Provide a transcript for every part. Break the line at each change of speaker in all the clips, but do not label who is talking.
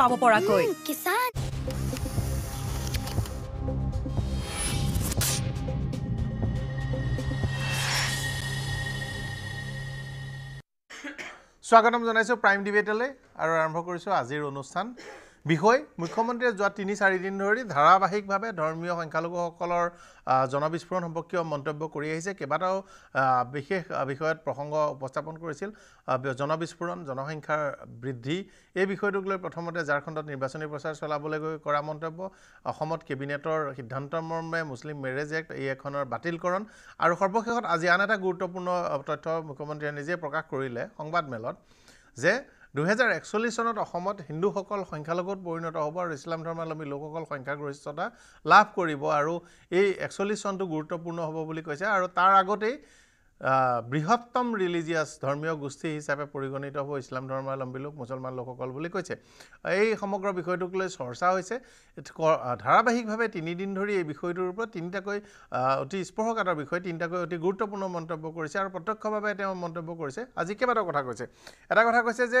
পাব পৰাকৈ স্বাগতম
জনাইছোঁ প্ৰাইম ডিবেটলৈ আৰু আৰম্ভ কৰিছোঁ আজিৰ অনুষ্ঠান বিষয় মুখ্যমন্ত্ৰীয়ে যোৱা তিনি চাৰিদিন ধৰি ধাৰাবাহিকভাৱে ধৰ্মীয় সংখ্যালঘুসকলৰ জনবিস্ফোৰণ সম্পৰ্কীয় মন্তব্য কৰি আহিছে কেইবাটাও বিশেষ বিষয়ত প্ৰসংগ উপস্থাপন কৰিছিল জনবিস্ফোৰণ জনসংখ্যাৰ বৃদ্ধি এই বিষয়টোক লৈ প্ৰথমতে ঝাৰখণ্ডত নিৰ্বাচনী প্ৰচাৰ চলাবলৈ গৈ কৰা মন্তব্য অসমত কেবিনেটৰ সিদ্ধান্ত মৰ্মে মুছলিম মেৰেজ এক্ট এই এখনৰ বাতিলকৰণ আৰু সৰ্বশেষত আজি আন এটা গুৰুত্বপূৰ্ণ তথ্য মুখ্যমন্ত্ৰীয়ে নিজে প্ৰকাশ কৰিলে সংবাদমেলত যে দুহেজাৰ একচল্লিছ চনত অসমত হিন্দুসকল সংখ্যালঘুত পৰিণত হ'ব আৰু ইছলাম ধৰ্মাৱলম্বী লোকসকল সংখ্যাগৰিষ্ঠতা লাভ কৰিব আৰু এই একচল্লিছ চনটো গুৰুত্বপূৰ্ণ হ'ব বুলি কৈছে আৰু তাৰ আগতেই বৃহত্তম ৰিলিজিয়াছ ধৰ্মীয় গোষ্ঠী হিচাপে পৰিগণিত হ'ব ইছলাম ধৰ্মাৱলম্বী লোক মুছলমান লোকসকল বুলি কৈছে এই সমগ্ৰ বিষয়টোক লৈ চৰ্চা হৈছে ধাৰাবাহিকভাৱে তিনিদিন ধৰি এই বিষয়টোৰ ওপৰত তিনিটাকৈ অতি স্পৰ্শকাতৰ বিষয় তিনিটাকৈ অতি গুৰুত্বপূৰ্ণ মন্তব্য কৰিছে আৰু প্ৰত্যক্ষভাৱে তেওঁ মন্তব্য কৰিছে আজি কেইবাটাও কথা কৈছে এটা কথা কৈছে যে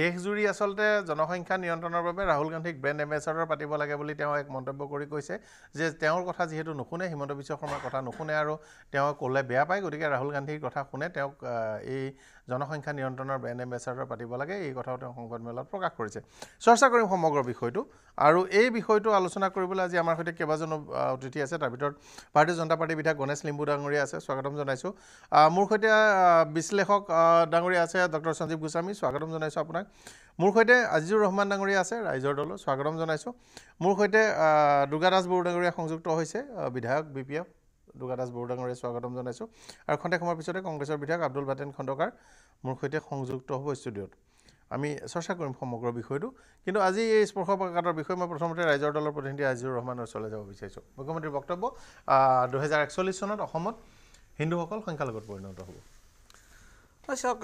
দেশজুৰি আচলতে জনসংখ্যা নিয়ন্ত্ৰণৰ বাবে ৰাহুল গান্ধীক ব্ৰেণ্ড এম্বেচাডৰ পাতিব লাগে বুলি তেওঁ এক মন্তব্য কৰি কৈছে যে তেওঁৰ কথা যিহেতু নুশুনে হিমন্ত বিশ্ব শৰ্মাৰ কথা নুশুনে আৰু তেওঁ ক'লে বেয়া পায় গতিকে ৰাহুল গান্ধীৰ কথা শুনে তেওঁক এই জনসংখ্যা নিয়ন্ত্ৰণৰ ব্ৰেণ্ড এম্বেচাডৰ পাতিব লাগে এই কথাও তেওঁ সংবাদমেলত প্ৰকাশ কৰিছে চৰ্চা কৰিম সমগ্ৰ বিষয়টো আৰু এই বিষয়টো আলোচনা কৰিবলৈ আজি আমাৰ সৈতে কেইবাজনো অতিথি আছে তাৰ ভিতৰত ভাৰতীয় জনতা পাৰ্টীৰ বিধায়ক গণেশ লিম্বু ডাঙৰীয়া আছে স্বাগতম জনাইছোঁ মোৰ সৈতে বিশ্লেষক ডাঙৰীয়া আছে ডক্টৰ সঞ্জীৱ গোস্বামী স্বাগতম জনাইছোঁ আপোনাক মোৰ সৈতে আজিজুৰ ৰহমান ডাঙৰীয়া আছে ৰাইজৰ দলৰ স্বাগতম জনাইছোঁ মোৰ সৈতে দুৰ্গা দাস ডাঙৰীয়া সংযুক্ত হৈছে বিধায়ক B P F Durgadas Bordangoria স্বাগতম জনাইছোঁ আৰু খন্তেক সময়ৰ পিছতে কংগ্ৰেছৰ বিধায়ক আব্দুল ভাটেন খণ্ডকাৰ মোৰ সৈতে সংযুক্ত হ'ব ষ্টুডিঅ'ত আমি চৰ্চা কৰিম সমগ্ৰ বিষয়টো কিন্তু আজি এই স্পৰ্শ স্পৰ্শকাতৰ বিষয়ে মই প্ৰথমতে ৰাইজৰ দলৰ প্ৰতিনিধি আজিজুৰ ৰহমানৰ ওচৰলৈ যাব বিচাৰিছোঁ মুখ্যমন্ত্ৰীৰ বক্তব্য দুহেজাৰ একচল্লিছ চনত অসমত হিন্দুসকল সংখ্যালঘুত পৰিণত হ'ব
চাওক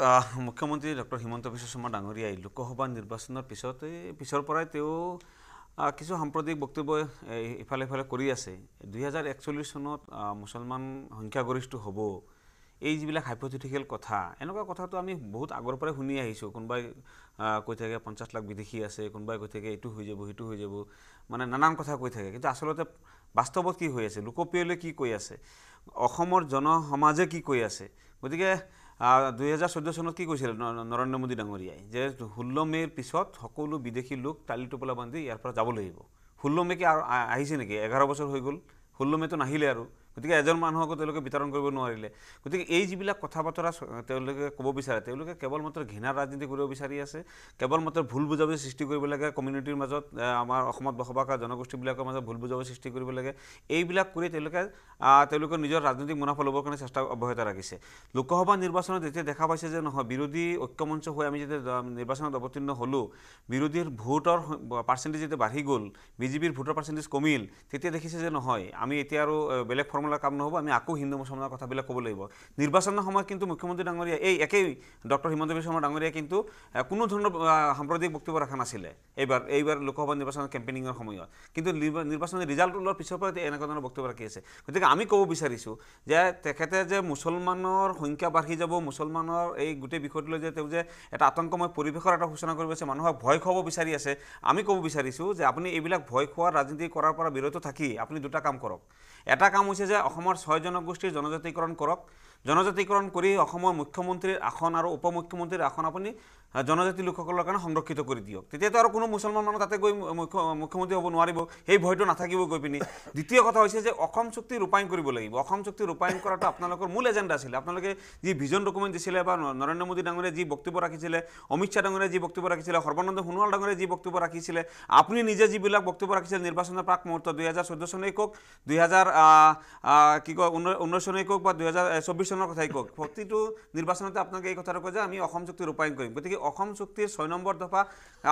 মুখ্যমন্ত্ৰী ডক্টৰ হিমন্ত বিশ্ব শৰ্মা ডাঙৰীয়াই লোকসভা নিৰ্বাচনৰ পিছতে পিছৰ পৰাই তেওঁ কিছু সাম্প্ৰতিক বক্তব্য ইফালে ইফালে কৰি আছে দুহেজাৰ একচল্লিছ চনত মুছলমান সংখ্যাগৰিষ্ঠ হ'ব এই যিবিলাক হাইপথিটিকেল কথা এনেকুৱা কথাটো আমি বহুত আগৰ পৰাই শুনি আহিছোঁ কোনোবাই কৈ থাকে পঞ্চাছ লাখ বিদেশী আছে কোনোবাই কৈ থাকে এইটো হৈ যাব সেইটো হৈ যাব মানে নানান কথা কৈ থাকে কিন্তু আচলতে বাস্তৱত কি হৈ আছে লোকপিয়লে কি কৈ আছে অসমৰ জনসমাজে কি কৈ আছে গতিকে দুহেজাৰ চৈধ্য চনত কি কৈছিল নৰেন্দ্ৰ মোদী ডাঙৰীয়াই যে ষোল্ল মে'ৰ পিছত সকলো বিদেশী লোক তালি টোপোলা বান্ধি ইয়াৰ পৰা যাব লাগিব ষোল্ল মে' কি আহিছে নেকি এঘাৰ বছৰ হৈ গ'ল ষোল্ল মে'টো নাহিলে আৰু গতিকে এজন মানুহকো তেওঁলোকে বিতৰণ কৰিব নোৱাৰিলে গতিকে এই যিবিলাক কথা বতৰা তেওঁলোকে ক'ব বিচাৰে তেওঁলোকে কেৱল মাত্ৰ ঘৃণা ৰাজনীতি কৰিব বিচাৰি আছে কেৱল মাত্ৰ ভুল বুজাবুজি সৃষ্টি কৰিব লাগে কমিউনিটিৰ মাজত আমাৰ অসমত বসবাস কৰা জনগোষ্ঠীবিলাকৰ মাজত ভুল বুজাবুজি সৃষ্টি কৰিব লাগে এইবিলাক কৰি তেওঁলোকে তেওঁলোকৰ নিজৰ ৰাজনৈতিক মুনাফা ল'বৰ কাৰণে চেষ্টা অব্যাহত ৰাখিছে লোকসভা নিৰ্বাচনত যেতিয়া দেখা পাইছে যে নহয় বিৰোধী ঐক্যমঞ্চ হৈ আমি যেতিয়া নিৰ্বাচনত অৱতীৰ্ণ হ'লোঁ বিৰোধীৰ ভোটৰ পাৰ্চেণ্টেজ যেতিয়া বাঢ়ি গ'ল বিজেপিৰ ভোটৰ পাৰ্চেণ্টেজ কমিল তেতিয়া দেখিছে যে নহয় আমি এতিয়া আৰু বেলেগ আক্ৰমণেৰ কাম নহব আমি আকৌ হিন্দু মুছলমানৰ কথাবিলাক কব লাগিব নিৰ্বাচনৰ সময়ত কিন্তু মুখ্যমন্ত্ৰী ডাঙৰীয়া এই একেই ডক্টৰ হিমন্ত বিশ্ব শৰ্মা ডাঙৰীয়া কিন্তু কোনো ধৰণৰ সাম্প্ৰদায়িক বক্তব্য ৰাখা নাছিলে এইবাৰ এইবাৰ লোকসভা নিৰ্বাচনৰ কেম্পেইনিঙৰ সময়ত কিন্তু ৰিজাল্ট ওলোৱাৰ পিছৰ পিছৰপা এনেকুৱা ধৰণৰ বক্তব্য ৰাখি আছে গতিকে আমি কব বিচাৰিছোঁ যে তেখেতে যে মুছলমানৰ সংখ্যা বাঢ়ি যাব মুছলমানৰ এই গোটেই বিষয়টি যে তেওঁ যে এটা আতংকময় পৰিৱেশৰ এটা সূচনা কৰিব আছে মানুহক ভয় খুৱাব বিচাৰি আছে আমি কব বিচাৰিছোঁ যে আপুনি এইবিলাক ভয় খাওয়া ৰাজনীতি কৰাৰ পৰা বিৰত থাকি আপুনি দুটা কাম কৰক এটা কাম হৈছে যে অসমৰ ছয় জনগোষ্ঠীৰ জনজাতিকৰণ কৰক জনজাতিকৰণ কৰি অসমৰ মুখ্যমন্ত্ৰীৰ আসন আৰু উপ মুখ্যমন্ত্ৰীৰ আসন আপুনি জনজাতি লোকসকলৰ কাৰণে সংৰক্ষিত কৰি দিয়ক তেতিয়াতো আৰু কোনো মুছলমান মানুহ তাতে গৈ মুখ্য মুখ্যমন্ত্ৰী হ'ব নোৱাৰিব সেই ভয়টো নাথাকিব গৈ পিনি দ্বিতীয় কথা হৈছে যে অসম চুক্তি ৰূপায়ণ কৰিব লাগিব অসম চুক্তি ৰূপায়ণ কৰাটো আপোনালোকৰ মূল এজেণ্ডা আছিলে আপোনালোকে যি ভিজন ডকুমেণ্ট দিছিলে বা নৰেন্দ্ৰ মোদী ডাঙৰীয়া যি বক্তব্য ৰাখিছিলে অমিত শ্বাহ ডাঙৰে যি বক্তব্য ৰাখিছিলে সৰ্বানন্দ সোণোৱাল ডাঙৰে যি বক্তব্য ৰাখিছিলে আপুনি নিজে যিবিলাক বক্তব্য ৰাখিছিলে নিৰ্বাচনৰ প্ৰাক মুহূৰ্তত দুহেজাৰ চৈধ্য চনেই কওক দুহেজাৰ কি কয় ঊনৈছ চনেই কওক বা দুহেজাৰ চৌব্বিছ চনৰ কথাই কওক প্ৰতিটো নিৰ্বাচনতে আপোনালোকে এই কথাটো কয় যে আমি অসম চুক্তি ৰূপায়ণ কৰিম গতিকে অসম চুক্তিৰ ছয় নম্বৰ দফা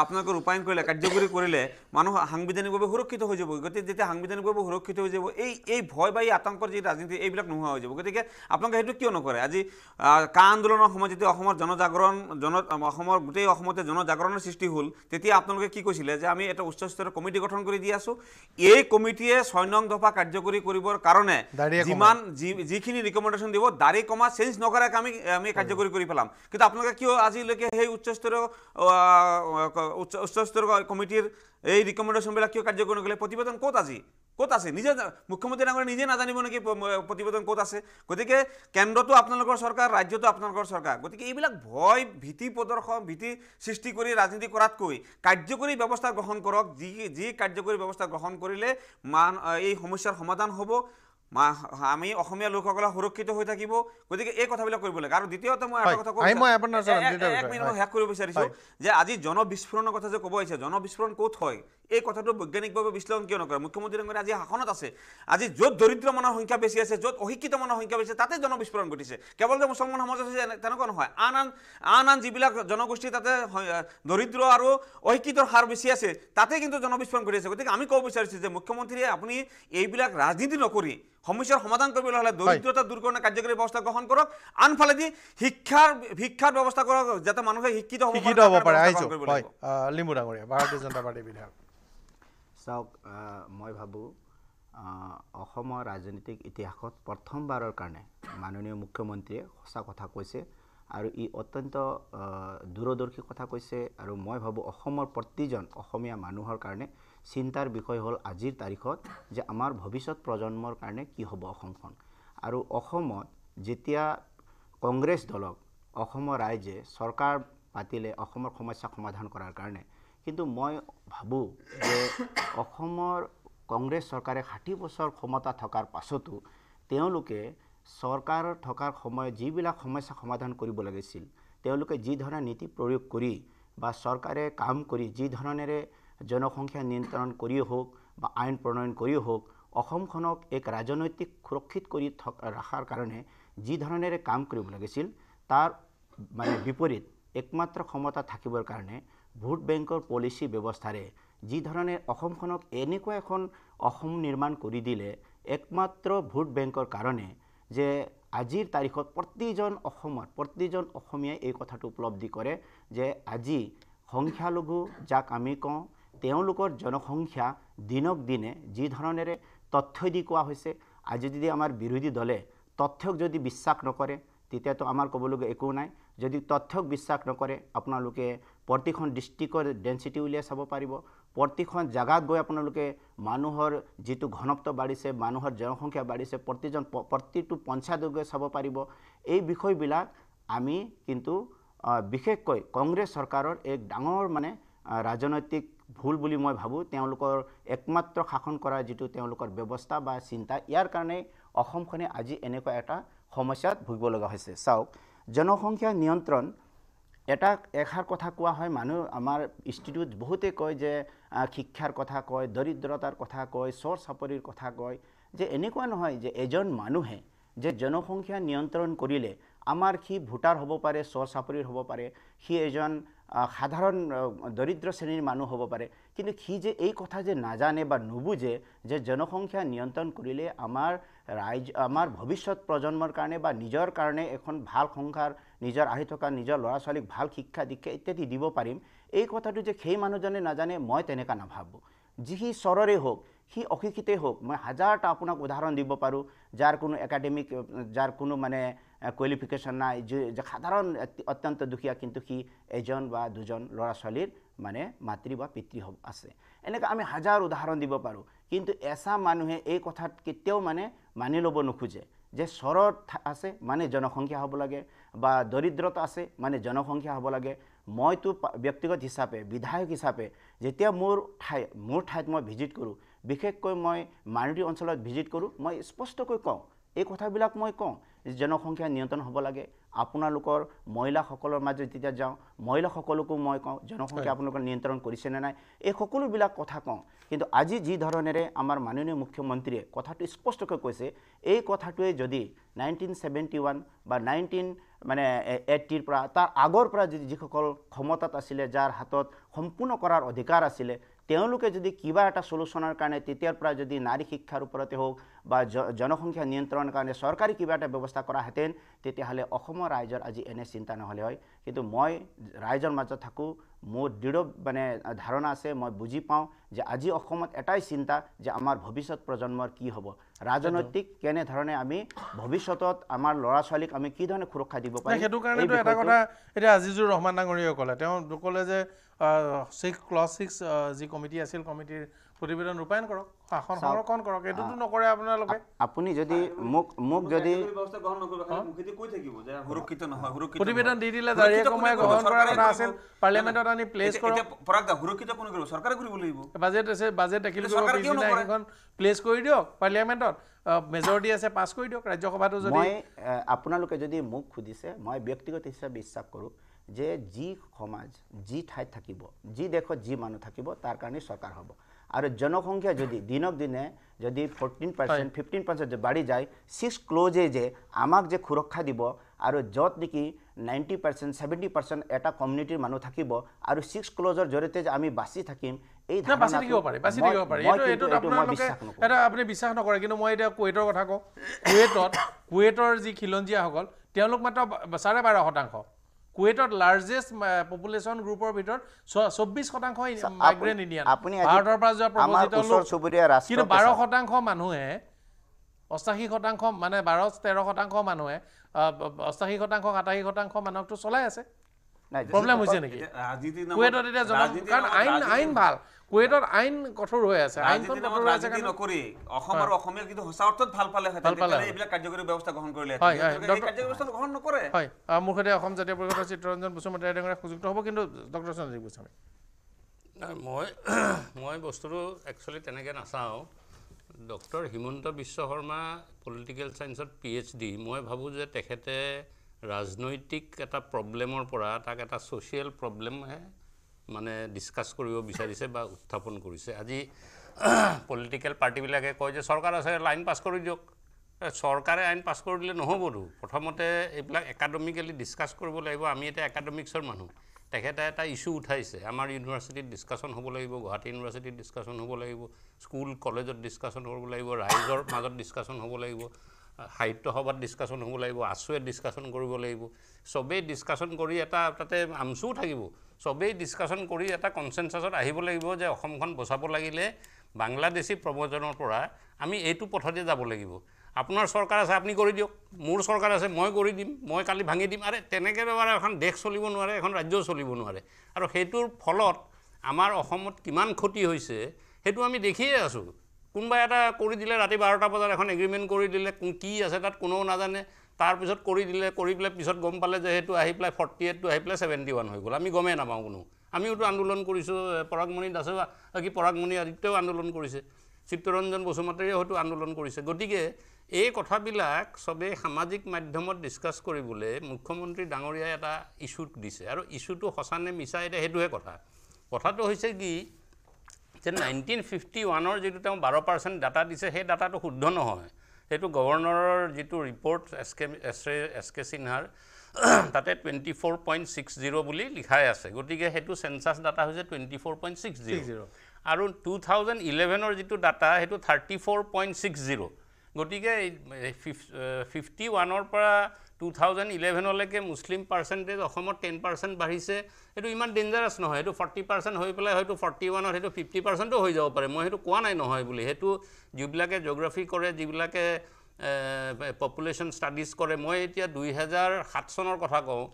আপোনালোকে ৰূপায়ণ কৰিলে কাৰ্যকৰী কৰিলে মানুহ সাংবিধানিকভাৱে সুৰক্ষিত হৈ যাব গতিকে যেতিয়া সাংবিধানিকভাৱে সুৰক্ষিত হৈ যাব এই এই ভয় বা এই আতংকৰ যি ৰাজনীতি এইবিলাক নোহোৱা হৈ যাব গতিকে আপোনালোকে সেইটো কিয় নকৰে আজি কা আন্দোলনৰ সময়ত যেতিয়া অসমৰ জন গোটেই অসমতে জনজাগৰণৰ সৃষ্টি হ'ল তেতিয়া আপোনালোকে কি কৈছিলে যে আমি এটা উচ্চস্তৰীয় কমিটি গঠন কৰি দি আছোঁ এই কমিটিয়ে ছয় নং দফা কাৰ্যকৰী কৰিবৰ কাৰণে যিমান যি যিখিনি দিব দাৰি কমা চেঞ্জ নকৰাকৈ আমি আমি কাৰ্যকৰী কৰি পেলাম কিন্তু আপোনালোকে কিয় আজিলৈকে সেই উচ্চস্তৰীয় উচ্চস্তৰীয় কমিটিৰ এই ৰিকমেণ্ডেশ্যনবিলাক কিয় কাৰ্যকৰী নকৰিলে প্ৰতিবেদন ক'ত আজি ক'ত আছে নিজে মুখ্যমন্ত্ৰী ডাঙৰীয়া নিজে নাজানিব নেকি প্ৰতিবেদন ক'ত আছে গতিকে কেন্দ্ৰটো আপোনালোকৰ চৰকাৰ ৰাজ্যটো আপোনালোকৰ চৰকাৰ গতিকে এইবিলাক ভয় ভীতি প্ৰদৰ্শন ভীতি সৃষ্টি কৰি ৰাজনীতি কৰাতকৈ কাৰ্যকৰী ব্যৱস্থা গ্ৰহণ কৰক যি যি কাৰ্যকৰী ব্যৱস্থা গ্ৰহণ কৰিলে মান এই সমস্যাৰ সমাধান হ'ব আমি অসমীয়া লোকসকল সুৰক্ষিত হৈ থাকিব গতিকে এই কথাবিলাক কৰিব লাগে আৰু দ্বিতীয়তে মই এটা কথা কওঁ এক মিনিট মই শেষ কৰিব বিচাৰিছোঁ যে আজি জনবিস্ফোৰণৰ কথা যে ক'ব আহিছে জনবিস্ফোৰণ ক'ত হয় এই কথাটো বৈজ্ঞানিকভাৱে বিশ্লেষণ কিয় নকৰে মুখ্যমন্ত্ৰী ডাঙৰ আজি শাসনত আছে আজি য'ত দৰিদ্ৰ মানুহৰ সংখ্যা বেছি আছে য'ত অশিক্ষিত মানুহৰ সংখ্যা বেছি তাতে জনবিস্ফোৰণ ঘটিছে কেৱল যে মুছলমান সমাজত হৈছে তেনেকুৱা নহয় আন আন আন আন যিবিলাক জনগোষ্ঠী তাতে দৰিদ্ৰ আৰু অশিক্ষিতৰ হাৰ বেছি আছে তাতে কিন্তু জনবিস্ফোৰণ ঘটিছে গতিকে আমি ক'ব বিচাৰিছোঁ যে মুখ্যমন্ত্ৰীয়ে আপুনি এইবিলাক ৰাজনীতি নকৰি সমস্যাৰ সমাধান কৰিবলৈ হ'লে দৰিদ্ৰতা দূৰ কৰণৰ কাৰ্যকৰী ব্যৱস্থা গ্ৰহণ কৰক আনফালেদি শিক্ষাৰ শিক্ষাৰ ব্যৱস্থা কৰক যাতে মানুহে শিক্ষিত হ'ব শিক্ষিত হ'ব পাৰে আহিছোঁ হয়
লিমু ডাঙৰীয়া ভাৰতীয় জনতা পাৰ্টি বিধায়ক চাওক মই ভাবোঁ অসমৰ ৰাজনৈতিক ইতিহাসত প্ৰথমবাৰৰ কাৰণে মাননীয় মুখ্যমন্ত্ৰীয়ে সঁচা কথা কৈছে আৰু ই অত্যন্ত দূৰদৰ্শী কথা কৈছে আৰু মই ভাবোঁ অসমৰ প্ৰতিজন অসমীয়া মানুহৰ কাৰণে চিন্তাৰ বিষয় হ'ল আজিৰ তাৰিখত যে আমাৰ ভৱিষ্যত প্ৰজন্মৰ কাৰণে কি হ'ব অসমখন আৰু অসমত যেতিয়া কংগ্ৰেছ দলক অসমৰ ৰাইজে চৰকাৰ পাতিলে অসমৰ সমস্যা সমাধান কৰাৰ কাৰণে কিন্তু মই ভাবোঁ যে অসমৰ কংগ্ৰেছ চৰকাৰে ষাঠি বছৰ ক্ষমতা থকাৰ পাছতো তেওঁলোকে চৰকাৰ থকাৰ সময়ত যিবিলাক সমস্যা সমাধান কৰিব লাগিছিল তেওঁলোকে যিধৰণে নীতি প্ৰয়োগ কৰি বা চৰকাৰে কাম কৰি যিধৰণেৰে জনসংখ্যা নিয়ন্ত্ৰণ কৰি হওক বা আইন প্ৰণয়ন কৰি হওক অসমখনক এক ৰাজনৈতিক সুৰক্ষিত কৰি থকা ৰখাৰ কাৰণে যি ধৰণেৰে কাম কৰিব লাগিছিল তাৰ মানে বিপৰীত একমাত্ৰ ক্ষমতা থাকিবৰ কাৰণে ভোট বেংকৰ পলিচি ব্যৱস্থাৰে যিধৰণে অসমখনক এনেকুৱা এখন অসম নিৰ্মাণ কৰি দিলে একমাত্ৰ ভোট বেংকৰ কাৰণে যে আজিৰ তাৰিখত প্ৰতিজন অসমৰ প্ৰতিজন অসমীয়াই এই কথাটো উপলব্ধি কৰে যে আজি সংখ্যালঘু যাক আমি কওঁ তেওঁলোকৰ জনসংখ্যা দিনক দিনে যি ধৰণেৰে তথ্য দি কোৱা হৈছে আজি যদি আমাৰ বিৰোধী দলে তথ্যক যদি বিশ্বাস নকৰে তেতিয়াতো আমাৰ ক'বলগীয়া একো নাই যদি তথ্যক বিশ্বাস নকৰে আপোনালোকে প্ৰতিখন ডিষ্ট্ৰিক্টৰ ডেঞ্চিটি উলিয়াই চাব পাৰিব প্ৰতিখন জেগাত গৈ আপোনালোকে মানুহৰ যিটো ঘনত্ব বাঢ়িছে মানুহৰ জনসংখ্যা বাঢ়িছে প্ৰতিজন প্ৰতিটো পঞ্চায়ত গৈ চাব পাৰিব এই বিষয়বিলাক আমি কিন্তু বিশেষকৈ কংগ্ৰেছ চৰকাৰৰ এক ডাঙৰ মানে ৰাজনৈতিক ভুল বুলি মই ভাবোঁ তেওঁলোকৰ একমাত্ৰ শাসন কৰাৰ যিটো তেওঁলোকৰ ব্যৱস্থা বা চিন্তা ইয়াৰ কাৰণে অসমখনে আজি এনেকুৱা এটা সমস্যাত ভুগিব লগা হৈছে চাওক জনসংখ্যা নিয়ন্ত্ৰণ এটা এষাৰ কথা কোৱা হয় মানুহ আমাৰ ইনষ্টিটিউট বহুতেই কয় যে শিক্ষাৰ কথা কয় দৰিদ্ৰতাৰ কথা কয় চৰ চাপৰিৰ কথা কয় যে এনেকুৱা নহয় যে এজন মানুহে যে জনসংখ্যা নিয়ন্ত্ৰণ কৰিলে আমাৰ সি ভোটাৰ হ'ব পাৰে চৰ চাপৰিৰ হ'ব পাৰে সি এজন সাধাৰণ দৰিদ্ৰ শ্ৰেণীৰ মানুহ হ'ব পাৰে কিন্তু সি যে এই কথা যে নাজানে বা নুবুজে যে জনসংখ্যা নিয়ন্ত্ৰণ কৰিলে আমাৰ ৰাইজ আমাৰ ভৱিষ্যত প্ৰজন্মৰ কাৰণে বা নিজৰ কাৰণে এখন ভাল সংসাৰ নিজৰ আহি থকা নিজৰ ল'ৰা ছোৱালীক ভাল শিক্ষা দীক্ষা ইত্যাদি দিব পাৰিম এই কথাটো যে সেই মানুহজনে নাজানে মই তেনেকুৱা নাভাবোঁ যি সি চৰৰে হওক সি অশিক্ষিতেই হওক মই হাজাৰটা আপোনাক উদাহৰণ দিব পাৰোঁ যাৰ কোনো একাডেমিক যাৰ কোনো মানে কোৱালিফিকেশ্যন নাই যে সাধাৰণ অত্যন্ত দুখীয়া কিন্তু সি এজন বা দুজন ল'ৰা ছোৱালীৰ মানে মাতৃ বা পিতৃ হ'ব আছে এনেকৈ আমি হাজাৰ উদাহৰণ দিব পাৰোঁ কিন্তু এচা মানুহে এই কথাত কেতিয়াও মানে মানি ল'ব নোখোজে যে চৰত আছে মানে জনসংখ্যা হ'ব লাগে বা দৰিদ্ৰতা আছে মানে জনসংখ্যা হ'ব লাগে মইতো ব্যক্তিগত হিচাপে বিধায়ক হিচাপে যেতিয়া মোৰ ঠাই মোৰ ঠাইত মই ভিজিট কৰোঁ বিশেষকৈ মই মাৰুটি অঞ্চলত ভিজিট কৰোঁ মই স্পষ্টকৈ কওঁ এই কথাবিলাক মই কওঁ জনসংখ্যা নিয়ন্ত্ৰণ হব লাগে আপোনালোকৰ মহিলাসকলৰ মাজত যেতিয়া যাওঁ মহিলাসকলকো মই কওঁ জনসংখ্যা আপোনালোকৰ নিয়ন্ত্ৰণ কৰেছে না নাই এই সকলোবিলাক কথা কওঁ কিন্তু আজি যি ধৰণেৰে আমাৰ মাননীয় মুখ্যমন্ত্ৰীয়ে কথাটো স্পষ্টকৈ কৈছে এই কথাটোৱে যদি নাইনটিন চেভেণ্টি ওৱান বা নাইনটিন মানে পৰা তাৰ আগৰ পৰা যদি যিসকল ক্ষমতাত আছিলে যাৰ হাতত সম্পূৰ্ণ কৰাৰ অধিকাৰ আছিলে তেওঁলোকে যদি কিবা এটা চলুচনৰ কাৰণে তেতিয়াৰ পৰা যদি নাৰী শিক্ষাৰ ওপৰতে হওক বা জনসংখ্যা নিয়ন্ত্ৰণৰ কাৰণে চৰকাৰী কিবা এটা ব্যৱস্থা কৰাহেঁতেন তেতিয়াহ'লে অসমৰ ৰাইজৰ আজি এনে চিন্তা নহ'লে হয় কিন্তু মই ৰাইজৰ মাজত থাকোঁ মোৰ দৃঢ় মানে ধাৰণা আছে মই বুজি পাওঁ যে আজি অসমত এটাই চিন্তা যে আমাৰ ভৱিষ্যত প্ৰজন্মৰ কি হ'ব ৰাজনৈতিক কেনেধৰণে আমি ভৱিষ্যতত আমাৰ ল'ৰা ছোৱালীক আমি কি ধৰণে সুৰক্ষা দিব পাৰিম সেইটো কাৰণে এটা কথা
এতিয়া আজিজুৰ ৰহমান ডাঙৰীয়ে ক'লে তেওঁ ক'লে যে চিক্স ক্লজ চিক্স যি কমিটি আছিল কমিটিৰ প্ৰতিবেদন ৰূপায়ণ কৰক শাসন সংৰক্ষণ
কৰক এইটোতো নকৰে আপোনালোকে আপুনি যদি মোক মোক যদি
প্ৰতিবেদন দি দিলে দাৰিয়ে কমাই গ্ৰহণ কৰাৰ কথা আছিল
পাৰ্লিয়ামেণ্টত আনি প্লেচ কৰক
পৰাগদা সুৰক্ষিত কোনে কৰিব চৰকাৰে কৰিব
লাগিব বাজেট আছে বাজেট দেখিলে এখন প্লেচ কৰি দিয়ক পাৰ্লিয়ামেণ্টত মেজৰিটি
আছে পাছ কৰি দিয়ক ৰাজ্যসভাটো যদি আপোনালোকে যদি মোক সুধিছে মই ব্যক্তিগত হিচাপে বিশ্বাস কৰোঁ যে যি সমাজ যি ঠাইত থাকিব যি দেশত যি মানুহ থাকিব তাৰ কাৰণে চৰকাৰ হ'ব আৰু জনসংখ্যা যদি দিনক দিনে যদি ফৰ্টিন পাৰ্চেণ্ট ফিফটিন পাৰ্চেণ্ট বাঢ়ি যায় ছিক্স ক্ল'জে যে আমাক যে সুৰক্ষা দিব আৰু য'ত নেকি নাইণ্টি পাৰ্চেণ্ট ছেভেণ্টি পাৰ্চেণ্ট এটা কমিউনিটিৰ মানুহ থাকিব আৰু ছিক্স ক্ল'জৰ জৰিয়তে যে আমি বাচি থাকিম এই
আপুনি বিশ্বাস নকৰে কিন্তু মই এতিয়া কুৱেইটৰ কথা কওঁ কুৱেইটত কুৱেইটৰ যি খিলঞ্জীয়াসকল তেওঁলোক মাত্ৰ চাৰে বাৰ শতাংশ কুৱেটত লাৰ্জেষ্ট পপুলেশ্যন গ্ৰুপৰ ভিতৰত চৌব্বিছ শতাংশ মাইগ্ৰেণ্ট ইণ্ডিয়ান ভাৰতৰ পৰা যোৱা প্ৰব্ৰজিত কিন্তু বাৰ শতাংশ মানুহে অষ্টাশী শতাংশ মানে বাৰ তেৰ শতাংশ মানুহে অষ্টাশী শতাংশ সাতাশী শতাংশ মানুহকটো চলাই
আছে প্ৰব্লেম হৈছে নেকি কুৱেটত এতিয়া আইন আইন
ভাল কুয়েটত আইন কঠোৰ হৈ আছে মোৰ সৈতে অসম জাতীয় পৰিষদৰ চিত্তৰঞ্জন বসুমতাৰী ডাঙৰীয়া সুযুক্ত হ'ব কিন্তু ডক্টৰ সঞ্জীৱ গোস্বামী
মই মই বস্তুটো একচুৱেলি তেনেকৈ নাচাওঁ ডক্টৰ হিমন্ত বিশ্ব শৰ্মা পলিটিকেল চায়েন্সত পি এইচ ডি মই ভাবোঁ যে তেখেতে ৰাজনৈতিক এটা প্ৰব্লেমৰ পৰা তাক এটা ছ'চিয়েল প্ৰব্লেমহে মানে ডিছকাছ কৰিব বিচাৰিছে বা উত্থাপন কৰিছে আজি পলিটিকেল পাৰ্টিবিলাকে কয় যে চৰকাৰ আছে আইন পাছ কৰি দিয়ক চৰকাৰে আইন পাছ কৰি দিলে নহ'বতো প্ৰথমতে এইবিলাক একাডেমিকেলি ডিছকাছ কৰিব লাগিব আমি এতিয়া একাডেমিক্সৰ মানুহ তেখেতে এটা ইছ্যু উঠাইছে আমাৰ ইউনিভাৰ্চিটিত ডিছকাশ্যন হ'ব লাগিব গুৱাহাটী ইউনিভাৰ্চিটিত ডিছকাশ্যন হ'ব লাগিব স্কুল কলেজত ডিছকাশ্যন কৰিব লাগিব ৰাইজৰ মাজত ডিছকাশ্যন হ'ব লাগিব সাহিত্য সভাত ডিছকাশ্যন হ'ব লাগিব আছুৱে ডিছকাশ্যন কৰিব লাগিব চবেই ডিছকাশ্যন কৰি এটা তাতে আমচুও থাকিব সবেই ডিসকাশন কৰি এটা কনসেনসাসত আহিব লাগিব যে অসমখন বচাব লাগিলে বাংলাদেশী প্ৰৱজনৰ পৰা আমি এইটো পথতে যাব লাগিব আপোনাৰ সৰকাৰ আছে আপনি কৰি দিয়ক মোৰ সৰকাৰ আছে মই কৰি দিম মই কালি ভাঙি দিম আৰে তেনেকে ব্যবহাৰ এখন দেশ চলিব নোৱাৰে এখন ৰাজ্য চলিব নোৱাৰে আৰু সেইটোৰ ফলত আমাৰ অসমত কিমান ক্ষতি হৈছে সেইটো আমি দেখিয়ে আছো কোনোবা এটা কৰি দিলে ৰাতি বাৰটা বজাত এখন এগ্ৰিমেণ্ট কৰি দিলে কি আছে তাত কোনেও নাজানে তাৰপিছত কৰি দিলে কৰি পেলাই পিছত গম পালে যে সেইটো আহি পেলাই ফৰ্টি এইটটো আহি পেলাই ছেভেণ্টি ওৱান হৈ গ'ল আমি গমেই নাপাওঁ কোনো আমিওতো আন্দোলন কৰিছোঁ পৰাগমণি দাসে কি পৰাগমণি আদিত্যও আন্দোলন কৰিছে চিত্তৰঞ্জন বসুমতাৰীয়ে হয়তো আন্দোলন কৰিছে গতিকে এই কথাবিলাক চবেই সামাজিক মাধ্যমত ডিছকাছ কৰিবলৈ মুখ্যমন্ত্ৰী ডাঙৰীয়াই এটা ইছ্যুত দিছে আৰু ইছ্যুটো সঁচা নে মিছা এতিয়া সেইটোহে কথা কথাটো হৈছে কি যে নাইনটিন ফিফটি ওৱানৰ যিটো তেওঁ বাৰ পাৰ্চেণ্ট ডাটা দিছে সেই ডাটাটো শুদ্ধ নহয় সেইটো গভৰ্ণৰৰ যিটো report S K S S K সিনহাৰ তাতে twenty four point six zero' বুলি লিখাই আছে গতিকে সেইটো চেঞ্চাছ ডাটা হৈছে twenty four point six zero' zero' আৰু টু থাউজেণ্ড ইলেভেনৰ যিটো ডাটা সেইটো thirty four point six zero' গতিকে ফিফটি ওৱানৰ পৰা টু থাউজেণ্ড ইলেভেনলৈকে মুছলিম পাৰ্চেণ্টেজ অসমত টেন পাৰ্চেণ্ট বাঢ়িছে সেইটো ইমান ডেঞ্জাৰাছ নহয় সেইটো ফৰ্টি পাৰ্চেণ্ট হৈ পেলাই হয়তো ফৰ্টি ওৱানত সেইটো ফিফটি পাৰ্চেণ্টো হৈ যাব পাৰে মই সেইটো কোৱা নাই নহয় বুলি সেইটো যিবিলাকে জিঅ'গ্ৰাফি কৰে যিবিলাকে পপুলেশ্যন ষ্টাডিজ কৰে মই এতিয়া দুহেজাৰ সাত চনৰ কথা কওঁ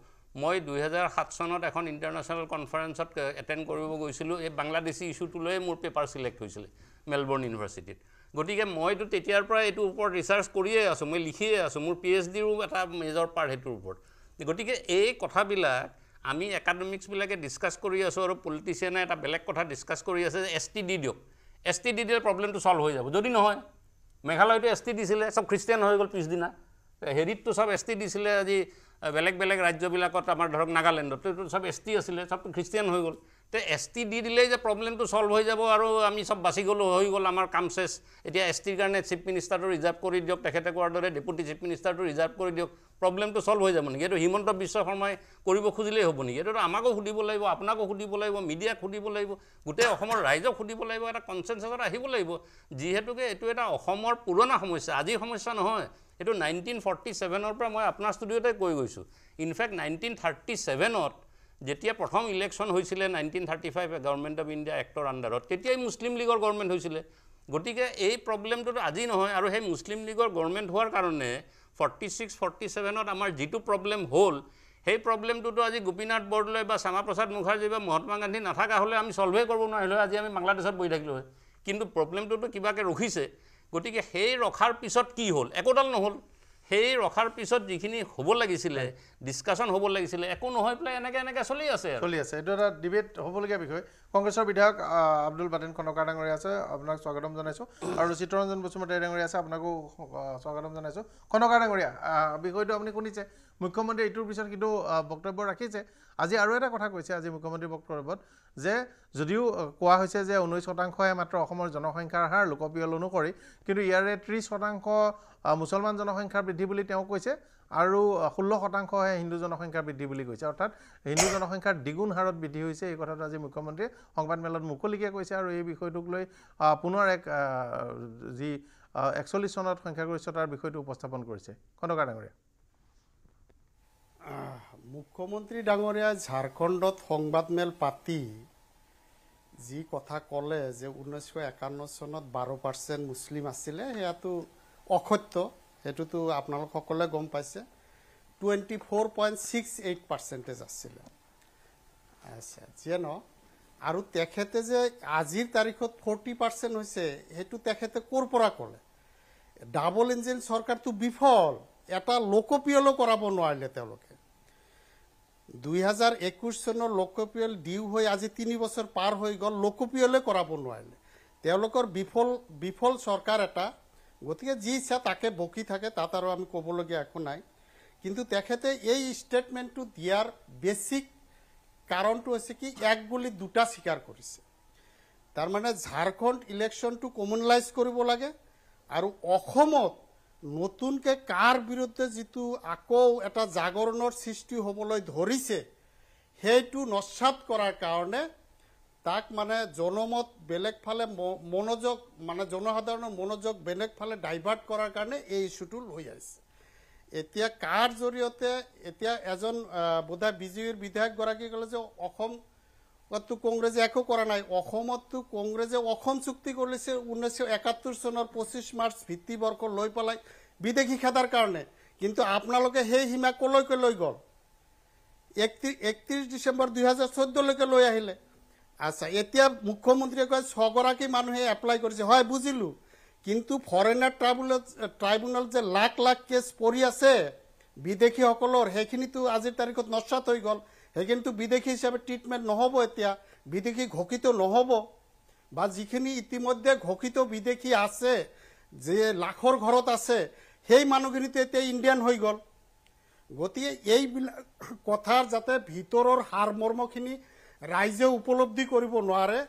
মই দুহেজাৰ সাত চনত এখন ইণ্টাৰনেশ্যনেল কনফাৰেঞ্চত এটেণ্ড কৰিব গৈছিলোঁ এই বাংলাদেশী ইছ্যুটোলৈয়ে মোৰ পেপাৰ ছিলেক্ট হৈছিলে মেলবৰ্ণ ইউনিভাৰ্চিটিত গতিকে মইতো তেতিয়াৰ পৰা এইটোৰ ওপৰত ৰিচাৰ্চ কৰিয়ে আছোঁ মই লিখিয়ে আছোঁ মোৰ পি এইচ ডিৰো এটা মেজৰ পাৰ সেইটোৰ ওপৰত গতিকে এই কথাবিলাক আমি একাডেমিক্সবিলাকে ডিছকাছ কৰি আছোঁ আৰু পলিটিচিয়ানে এটা বেলেগ কথা ডিছকাছ কৰি আছে যে এছ টি দি দিয়ক এছ টি দি দিলে প্ৰব্লেমটো ছল্ভ হৈ যাব যদি নহয় মেঘালয়তো এছ টি দিছিলে চব খ্ৰীষ্টিয়ান হৈ গ'ল পিছদিনা হেৰিততো চব এছ টি দিছিলে আজি বেলেগ বেলেগ ৰাজ্যবিলাকত আমাৰ ধৰক নাগালেণ্ডত চব এছ টি আছিলে চবটো খ্ৰীষ্টিয়ান হৈ গ'ল তে এছ টি দি দিলেই যে প্ৰব্লেমটো চল্ভ হৈ যাব আৰু আমি চব বাচি গ'লোঁ হৈ গ'ল আমাৰ কাম চেচ এতিয়া এছ টিৰ কাৰণে চিফ মিনিষ্টাৰটো ৰিজাৰ্ভ কৰি দিয়ক তেখেতে কোৱাৰ দৰে ডেপুটি চিফ মিনিষ্টাৰটো ৰিজাৰ্ভ কৰি দিয়ক প্ৰব্লেমটো চল্ভ হৈ যাব নেকি এইটো হিমন্ত বিশ্ব শৰ্মাই কৰিব খুজিলেই হ'ব নেকি এইটোতো আমাকো সুধিব লাগিব আপোনাকো সুধিব লাগিব মিডিয়াক সুধিব লাগিব গোটেই অসমৰ ৰাইজক সুধিব লাগিব এটা কনচেনচাছত আহিব লাগিব যিহেতুকে এইটো এটা অসমৰ পুৰণা সমস্যা আজিৰ সমস্যা নহয় এইটো নাইনটিন ফৰ্টি ছেভেনৰ পৰা মই আপোনাৰ ষ্টুডিঅ'তে কৈ গৈছোঁ ইনফেক্ট নাইনটিন থাৰ্টি ছেভেনত যেতিয়া প্ৰথম ইলেকশ্যন হৈছিলে nineteen thirty five government of India এক্টৰ আণ্ডাৰত তেতিয়াই মুছলিম লীগৰ গভৰ্ণমেণ্ট হৈছিলে গতিকে এই প্ৰব্লেমটোতো আজি নহয় আৰু সেই মুছলিম লীগৰ গভৰ্ণমেণ্ট হোৱাৰ কাৰণে ফৰ্টি ছিক্স ফৰ্টি ছেভেনত আমাৰ যিটো প্ৰব্লেম হ'ল সেই প্ৰব্লেমটোতো আজি গোপীনাথ বৰদলৈ বা শ্যামা প্ৰসাদ মুখাৰ্জী বা মহাত্মা গান্ধী নাথাকা হ'লে আমি চলভেই কৰিব নোৱাৰিলোঁ আজি আমি বাংলাদেশত বহি থাকিলোঁ হয় কিন্তু প্ৰব্লেমটোতো কিবাকৈ ৰখিছে গতিকে সেই ৰখাৰ পিছত কি হ'ল একোডাল নহ'ল সেই ৰখাৰ পিছত যিখিনি হ'ব লাগিছিলে ডিছকাশ্যন হ'ব লাগিছিলে একো নহয় পেলাই এনেকৈ এনেকৈ চলি আছে
চলি আছে এইটো এটা ডিবেট হ'বলগীয়া বিষয় কংগ্ৰেছৰ বিধায়ক আব্দুল বাটেন খণ্ডকাৰ ডাঙৰীয়া আছে আপোনাক স্বাগতম জনাইছোঁ আৰু চিত্তৰঞ্জন বসুমতাৰী ডাঙৰীয়া আছে আপোনাকো স্বাগতম জনাইছোঁ খনকা ডাঙৰীয়া বিষয়টো আপুনি শুনিছে মুখ্যমন্ত্ৰীয়ে এইটোৰ পিছত কিন্তু বক্তব্য ৰাখিছে আজি আৰু এটা কথা কৈছে আজি মুখ্যমন্ত্ৰীৰ বক্তব্যত যে যদিও কোৱা হৈছে যে ঊনৈছ শতাংশহে মাত্ৰ অসমৰ জনসংখ্যাৰ হাৰ লোকপিয়ল অনুসৰি কিন্তু ইয়াৰে ত্ৰিছ শতাংশ মুছলমান জনসংখ্যাৰ বৃদ্ধি বুলি তেওঁ কৈছে আৰু ষোল্ল শতাংশহে হিন্দু জনসংখ্যাৰ বৃদ্ধি বুলি কৈছে অৰ্থাৎ হিন্দু জনসংখ্যাৰ দ্বিগুণ হাৰত বৃদ্ধি হৈছে এই কথাটো আজি মুখ্যমন্ত্ৰীয়ে সংবাদমেলত মুকলিকৈ কৈছে আৰু এই বিষয়টোক লৈ পুনৰ এক যি একচল্লিছ চনত সংখ্যাগৰিষ্ঠতাৰ বিষয়টো
উপস্থাপন কৰিছে খন্দকাৰ ডাঙৰীয়া মুখ্যমন্ত্রী ডাঙরিয়া ঝাড়খণ্ড সংবাদমেল পাতি যি কথা কলে যে উনৈশ একান্ন চনত বারো পার্সেন্ট মুসলিম আসলে সেয়াতো অসত্য সেইটোতো আপোনালোক সকলে গম পাইছে twenty four point six eight percentage আসলে আচ্ছা যে ন আর তখেতে যে আজিৰ তাৰিখত ফোৰটি পাৰ্সেন্ট হয়েছে সেইটো তখেতে কোৰপৰা কলে ডাবল ইঞ্জিন সৰকাৰ তো বিফল এটা লোকপিয়লও কৰাব নোৱাৰিলে তেওঁলোকে দুহাজার একুশ চনের লোকপিয়ল ডিউ হয়ে আজি তিন বছর পার হয়ে গেল লোকপিয়লে করাব নয়লকর বিফল বিফল সরকার এটা গতি যি ইচ্ছা তাকে বকি থাকে তাত আর আমি কবলগিয়া একো নাই কিন্তু তখেতে এই স্টেটমেন্ট দিয়ার বেসিক কারণটা হচ্ছে কি এক বলে দুটা স্বীকার করেছে তার মানে ঝাড়খণ্ড ইলেকশনটা কমনলাইজ করব লাগে আর অসমত নতুনকে কাৰ বিৰুদ্ধে যিটো আকৌ এটা জাগৰণৰ সৃষ্টি হ'বলৈ ধৰিছে সেইটো নস্বাদ কৰাৰ কাৰণে তাক মানে জনমত বেলেগ ফালে মনোযোগ মানে জনসাধাৰণৰ মনোযোগ বেলেগ ফালে ডাইভাৰ্ট কৰাৰ কাৰণে এই ইস্যুটো লৈ আহিছে এতিয়া কাৰ জৰিয়তে এতিয়া এজন বোধহয় বিধায়কগৰাকীয়ে ক'লে যে অসম তো কংগ্রেসে একো করা নাই তো কংগ্রেসে চুক্তি করেছে উনিশশো একাত্তর সনের পঁচিশ মার্চ ভিত্তিবর্ষ লই পেলায় বিদেশী খেদার কারণে কিন্তু আপনাদের সেই সীমা কলকে লই গল একত্রিশ ডিসেম্বর দুই হাজার লৈ লই আচ্ছা এতিয়া মুখ্যমন্ত্রী কয় ছগী মানুষে এপ্লাই করেছে হয় বুঝিল কিন্তু ফরেনার ট্রাইবুল ট্রাইব্যুনাল যে লাখ লাখ কেস পড়ি আছে বিদেশী সকলের সেইখিনিতো আজিৰ তাৰিখত নস্বাত হৈ গ'ল কিন্তু বিদেশী হিচাপে ট্ৰিটমেণ্ট নহব এতিয়া বিদেশী ঘোষিত নহব বা যিখিনি ইতিমধ্যে ঘোষিত বিদেশী আছে যে লাখৰ ঘৰত আছে সেই মানুহখিনিতো এতিয়া ইণ্ডিয়ান হৈ গ'ল গতিকে এইবিলাক কথাৰ যাতে ভিতৰৰ সাৰ মৰ্মখিনি ৰাইজে উপলব্ধি কৰিব নোৱাৰে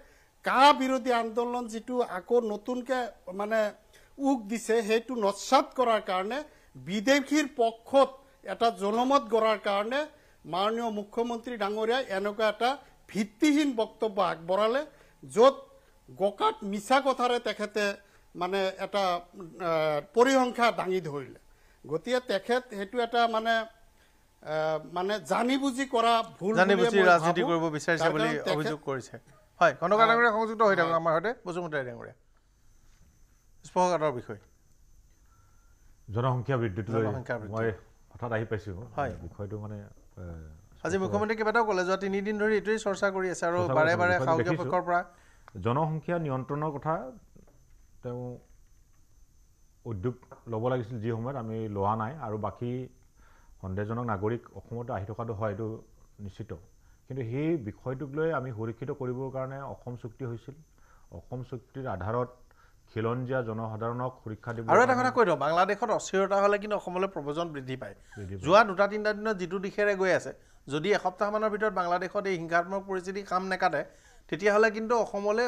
কা বিৰোধী আন্দোলন যিটো আকৌ নতুনকৈ মানে উগ দিছে সেইটো নৎসাত কৰাৰ কাৰণে বিদেশীৰ পক্ষত এটা জনমত গঢ়াৰ কাৰণে মাননীয় মুখ্যমন্ত্ৰী ডাঙৰীয়াই এনেকুৱা এটা ভিত্তিহীন বক্তব্য আগবড়ালে যত গকাট মিছা কথাৰে তেখেতে মানে এটা পৰিসংখ্যা দাঙি ধৰিলে গতিকে তেখেত সেইটো এটা মানে মানে জানি বুঝি করা ভুল জানি বুঝি রাজনীতি করব বিচারিছে বলে অভিযোগ
করেছে হয়
খন্দকার ডাঙরিয়া সংযুক্ত হয়ে থাকুন আমার
সাথে বসুমতাই ডাঙরিয়া স্পর্শকাতর বিষয়
জনসংখ্যা বৃদ্ধি হঠাৎ আহি পাইছো হয় বিষয়টা মানে আজি মুখ্যমন্ত্ৰী
কেইবাটাও ক'লে যোৱা তিনিদিন ধৰি এইটোৱেই চৰ্চা কৰি আছে আৰু বাৰে বাৰে সাউগীয়া পক্ষৰ পৰা
জনসংখ্যা নিয়ন্ত্ৰণৰ কথা তেওঁ উদ্যোগ ল'ব লাগিছিল যি সময়ত আমি লোৱা নাই আৰু বাকী সন্দেহজনক নাগৰিক অসমতে আহি থকাটো হয় এইটো নিশ্চিত কিন্তু সেই বিষয়টোক লৈ আমি সুৰক্ষিত কৰিবৰ কাৰণে অসম চুক্তি হৈছিল অসম চুক্তিৰ আধাৰত খিলঞ্জীয়া জনসাধাৰণক সুৰক্ষা দিব আৰু এটা কথা
কৈ দিওঁ বাংলাদেশত অস্থিৰতা হ'লে কিন্তু অসমলৈ প্ৰব্ৰজন বৃদ্ধি পায় যোৱা দুটা তিনিটা দিনত যিটো দিশেৰে গৈ আছে যদি এসপ্তাহমানৰ ভিতৰত বাংলাদেশত এই হিংসাত্মক পৰিস্থিতি কাম নেকাটে তেতিয়াহ'লে কিন্তু অসমলৈ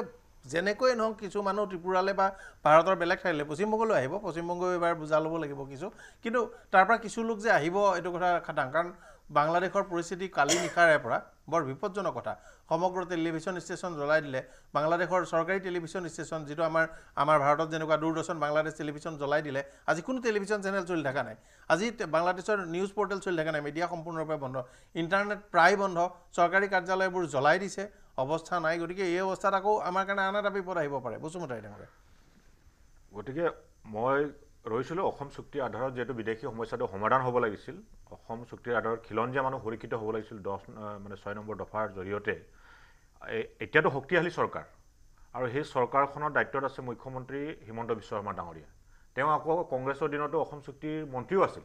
যেনেকৈ নহওক কিছু মানুহ ত্ৰিপুৰালৈ বা ভাৰতৰ বেলেগ ঠাইলৈ পশ্চিমবংগলৈ আহিব পশ্চিমবংগও এইবাৰ বুজা ল'ব লাগিব কিছু কিন্তু তাৰ পৰা কিছু লোক যে আহিব এইটো কথা খাটাং কাৰণ বাংলাদেশৰ পৰিস্থিতি কালি নিশাৰে পৰা বৰ বিপদজনক কথা সমগ্র টেলিভিশন স্টেশন জ্বলাই দিলে বাংলাদেশের সরকারি টেলিভিশন স্টেশন যদি আমার আমার ভারতত যে দূরদর্শন বাংলাদেশ টেলিভিশন জ্বলাই দিলে আজি কোনো টেলিভিশন চ্যানেল চলি থাকা নাই আজি বাংলাদেশের নিউজ পোর্টেল চলি থাকা নাই মিডিয়া সম্পূর্ণরূপে বন্ধ ইন্টারনেট প্রায় বন্ধ সরকারি কার্যালয়ব জ্বলাই দিছে অবস্থা নাই গতি এই অবস্থা আকো আমার কারণে আন এটা বিপদ আহিব পারে বসুমতাই গতি মানে ৰৈছিলোঁ অসম চুক্তিৰ
আধাৰত যিহেতু বিদেশী সমস্যাটো সমাধান হ'ব লাগিছিল অসম চুক্তিৰ আধাৰত খিলঞ্জীয়া মানুহ সুৰক্ষিত হ'ব লাগিছিল দহ মানে ছয় নম্বৰ দফাৰ জৰিয়তে এতিয়াতো শক্তিশালী চৰকাৰ আৰু সেই চৰকাৰখনৰ দায়িত্বত আছে মুখ্যমন্ত্ৰী হিমন্ত বিশ্ব শৰ্মা ডাঙৰীয়া তেওঁ আকৌ কংগ্ৰেছৰ দিনতো অসম চুক্তিৰ মন্ত্ৰীও আছিল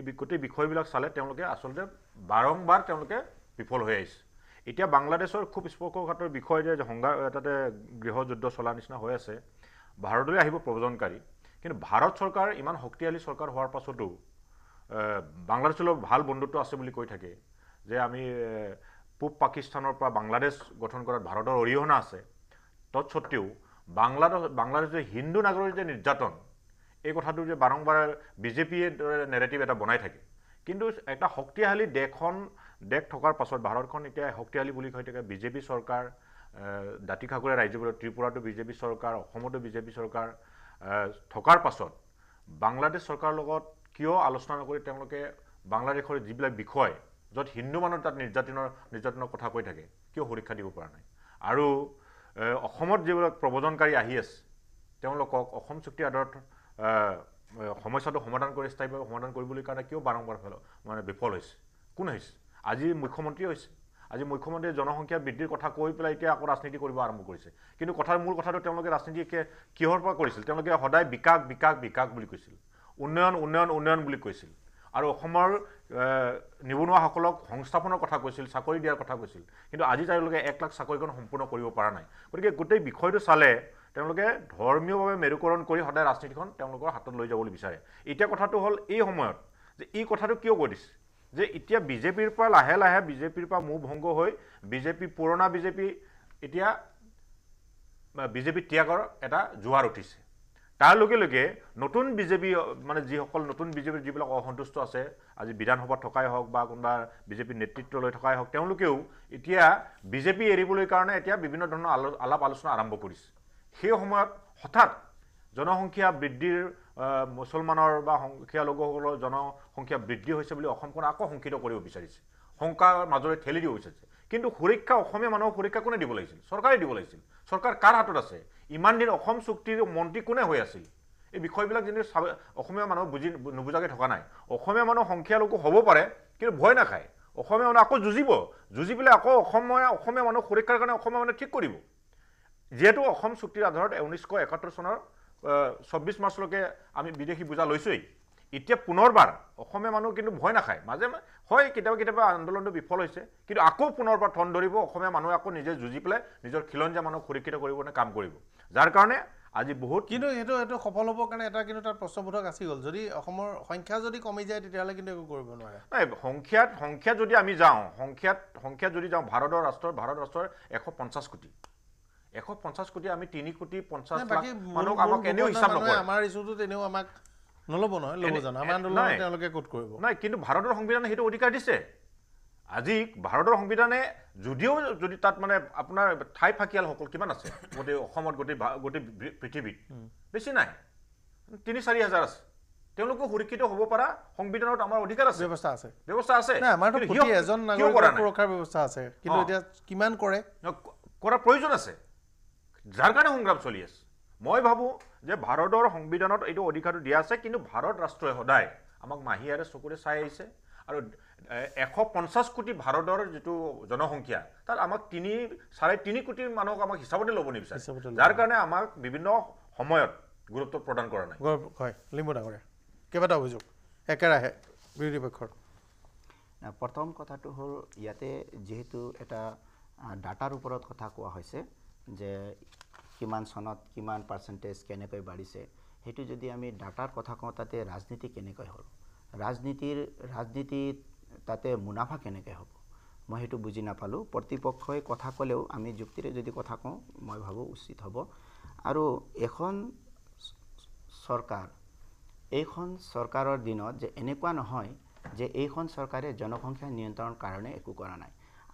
এই গোটেই বিষয়বিলাক চালে তেওঁলোকে আচলতে বাৰম্বাৰ তেওঁলোকে বিফল হৈ আহিছে এতিয়া বাংলাদেশৰ খুব স্পৰ্শকাতৰ বিষয় যে সংগাৰ তাতে গৃহযুদ্ধ চলাৰ নিচিনা হৈ আছে ভাৰতলৈ আহিব প্ৰব্ৰজনকাৰী কিন্তু ভাৰত চৰকাৰ ইমান শক্তিশালী চৰকাৰ হোৱাৰ পাছতো বাংলাদেশৰ ভাল বন্ধুত্ব আছে বুলি কৈ থাকে যে আমি পূব পাকিস্তানৰ পৰা বাংলাদেশ গঠন কৰাত ভাৰতৰ অৰিহণা আছে তৎসত্বেও বাংলাদেশ যে হিন্দু নাগৰিক যে নিৰ্যাতন এই কথাটো যে বাৰম্বাৰ বিজেপিয়ে দৰে নেৰেটিভ এটা বনাই থাকে কিন্তু এটা শক্তিশালী দেশখন দেশ থকাৰ পাছত ভাৰতখন এতিয়া শক্তিশালী বুলি কৈ থাকে বিজেপি চৰকাৰ দাঁতি কাষৰীয়া ৰাজ্যবোৰত ত্ৰিপুৰাটো বিজেপি চৰকাৰ অসমতো বিজেপি চৰকাৰ থকাৰ পাছত বাংলাদেশ চৰকাৰৰ লগত কিয় আলোচনা নকৰি তেওঁলোকে বাংলাদেশৰ যিবিলাক বিষয় য'ত হিন্দু মানুহ তাত নিৰ্যাতনৰ নিৰ্যাতনৰ কথা কৈ থাকে কিয় সুৰক্ষা দিব পৰা নাই আৰু অসমত যিবিলাক প্ৰবজনকাৰী আহি আছে তেওঁলোকক অসম চুক্তি আধাৰত সমস্যাটো সমাধান কৰি স্থায়ীভাৱে সমাধান কৰিবলৈ কাৰণে কিয় বাৰম্বাৰ মানে বিফল হৈছে কোন হৈছে আজি মুখ্যমন্ত্ৰী হৈছে আজি মুখ্যমন্ত্ৰীয়ে জনসংখ্যা বৃদ্ধিৰ কথা কৈ পেলাই এতিয়া আকৌ ৰাজনীতি কৰিব আৰম্ভ কৰিছে কিন্তু কথাৰ মূল কথাটো তেওঁলোকে ৰাজনীতি কিহৰ পৰা কৰিছিল তেওঁলোকে সদায় বিকাশ বিকাশ বিকাশ বুলি কৈছিল উন্নয়ন উন্নয়ন উন্নয়ন বুলি কৈছিল আৰু অসমৰ নিবনুৱাসকলক সংস্থাপনৰ কথা কৈছিল চাকৰি দিয়াৰ কথা কৈছিল কিন্তু আজি তেওঁলোকে এক লাখ চাকৰিখন সম্পূৰ্ণ কৰিব পৰা নাই গতিকে গোটেই বিষয়টো চালে তেওঁলোকে ধৰ্মীয়ভাৱে মেৰুকৰণ কৰি সদায় ৰাজনীতিখন তেওঁলোকৰ হাতত লৈ যাবলৈ বিচাৰে এতিয়া কথাটো হ'ল এই সময়ত যে এই কথাটো কিয় কৈ দিছে যে এতিয়া বিজেপিৰ পৰা লাহে লাহে বিজেপিৰ পৰা মোহ ভংগ হৈ বিজেপি পুৰণা বিজেপি এতিয়া বিজেপি ত্যাগৰ এটা জোৱাৰ উঠিছে তাৰ লগে লগে নতুন বিজেপি মানে যিসকল নতুন বিজেপিৰ যিবিলাক অসন্তুষ্ট আছে আজি বিধানসভাত থকাই হওক বা কোনোবা বিজেপিৰ লৈ থকাই হওক তেওঁলোকেও এতিয়া বিজেপি এৰিবলৈ কাৰণে এতিয়া বিভিন্ন ধৰণৰ আলাপ আলোচনা আৰম্ভ কৰিছে সেই সময়ত হঠাৎ জনসংখ্যা বৃদ্ধিৰ মুছলমানৰ বা সংখ্যা লোকসকলৰ জনসংখ্যা বৃদ্ধি হৈছে বুলি অসমখন আকৌ শংকিত কৰিব বিচাৰিছে শংকাৰ মাজৰে ঠেলি দিব বিচাৰিছে কিন্তু সুৰক্ষা অসমীয়া মানুহক সুৰক্ষা কোনে দিব লাগিছিল চৰকাৰে দিব লাগিছিল চৰকাৰ কাৰ হাতত আছে ইমান দিন অসম চুক্তিৰ মন্ত্ৰী কোনে হৈ আছিল এই বিষয়বিলাক যেনে চাব অসমীয়া মানুহ বুজি নুবুজাকৈ থকা নাই অসমীয়া মানুহ সংখ্যালঘু হ'ব পাৰে কিন্তু ভয় নাখায় অসমীয়া মানুহ আকৌ যুঁজিব যুঁজি পেলাই আকৌ অসমে অসমীয়া মানুহ সুৰক্ষাৰ কাৰণে অসমীয়া মানুহে ঠিক কৰিব যিহেতু অসম চুক্তিৰ আধাৰত ঊনৈছশ একসত্তৰ চনৰ চৌব্বিছ মাৰ্চলৈকে আমি বিদেশী বুজা লৈছোঁৱেই এতিয়া পুনৰবাৰ অসমীয়া মানুহ কিন্তু ভয় নাখায় মাজে হয় কেতিয়াবা কেতিয়াবা আন্দোলনটো বিফল হৈছে কিন্তু আকৌ পুনৰবাৰ ঠন ধৰিব অসমীয়া মানুহে আকৌ নিজে যুঁজি পেলাই নিজৰ খিলঞ্জীয়া মানুহক সুৰক্ষিত কৰিব নে কাম
কৰিব যাৰ কাৰণে আজি বহুত কিন্তু সেইটো সেইটো সফল হ'বৰ কাৰণে এটা কিন্তু তাৰ প্ৰশ্নবোধক আছি গ'ল যদি অসমৰ সংখ্যা যদি কমি যায় তেতিয়াহ'লে কিন্তু একো কৰিব নোৱাৰে নাই সংখ্যাত সংখ্যাত যদি আমি যাওঁ
সংখ্যাত সংখ্যাত যদি যাওঁ ভাৰতৰ ৰাষ্ট্ৰৰ ভাৰতবৰ্ষৰ এশ পঞ্চাছ কোটি এশ পঞ্চাছ কোটি আমি তিনি কোটি পঞ্চাছ নাই কিন্তু ভাৰতৰ সংবিধানে সেইটো অধিকাৰ দিছে আজি ভাৰতৰ সংবিধানে যদিও যদি তাত মানে আপোনাৰ ঠাই ফাঁকিয়ালসকল কিমান আছে গোটেই অসমত গোটেই গোটেই পৃথিৱীত বেছি নাই তিনি চাৰি হাজাৰ আছে তেওঁলোকে সুৰক্ষিত হ'ব পৰা সংবিধানত আমাৰ অধিকাৰ আছে ব্যৱস্থা আছে
ব্যৱস্থা আছে
এজন নাগৰিক
সুৰক্ষাৰ ব্যৱস্থা আছে কিন্তু এতিয়া
কিমান কৰে কৰাৰ প্ৰয়োজন আছে যাৰ কাৰণে সংগ্ৰাম চলি আছে মই ভাবোঁ যে ভাৰতৰ সংবিধানত এইটো অধিকাৰটো দিয়া আছে কিন্তু ভাৰত ৰাষ্ট্ৰই সদায় আমাক মাহিয়াৰে চকুৰে চাই আহিছে আৰু এশ পঞ্চাছ কোটি ভাৰতৰ যিটো জনসংখ্যা তাত আমাক তিনি চাৰে তিনি কোটি মানুহক আমাক হিচাপতে ল'ব নিবিচাৰে যাৰ কাৰণে আমাক বিভিন্ন সময়ত গুৰুত্ব প্ৰদান কৰা নাই
হয় লিম্বু ডাঙৰে কেইবাটাও অভিযোগ একেৰাহে বিৰোধী পক্ষৰ
প্ৰথম কথাটো হ'ল ইয়াতে যিহেতু এটা ডাটাৰ ওপৰত কথা কোৱা হৈছে যে কিমান চনত কিমান পাৰ্চেণ্টেজ কেনেকৈ বাঢ়িছে সেইটো যদি আমি ডাটাৰ কথা কওঁ তাতে ৰাজনীতি কেনেকৈ হ'ল ৰাজনীতিৰ ৰাজনীতি তাতে মুনাফা কেনেকৈ হ'ব মই সেইটো বুজি নাপালোঁ প্ৰতিপক্ষই কথা ক'লেও আমি যুক্তিৰে যদি কথা কওঁ মই ভাবোঁ উচিত হ'ব আৰু এখন চৰকাৰ এইখন চৰকাৰৰ দিনত যে এনেকুৱা নহয় যে এইখন চৰকাৰে জনসংখ্যা নিয়ন্ত্ৰণৰ কাৰণে একো কৰা নাই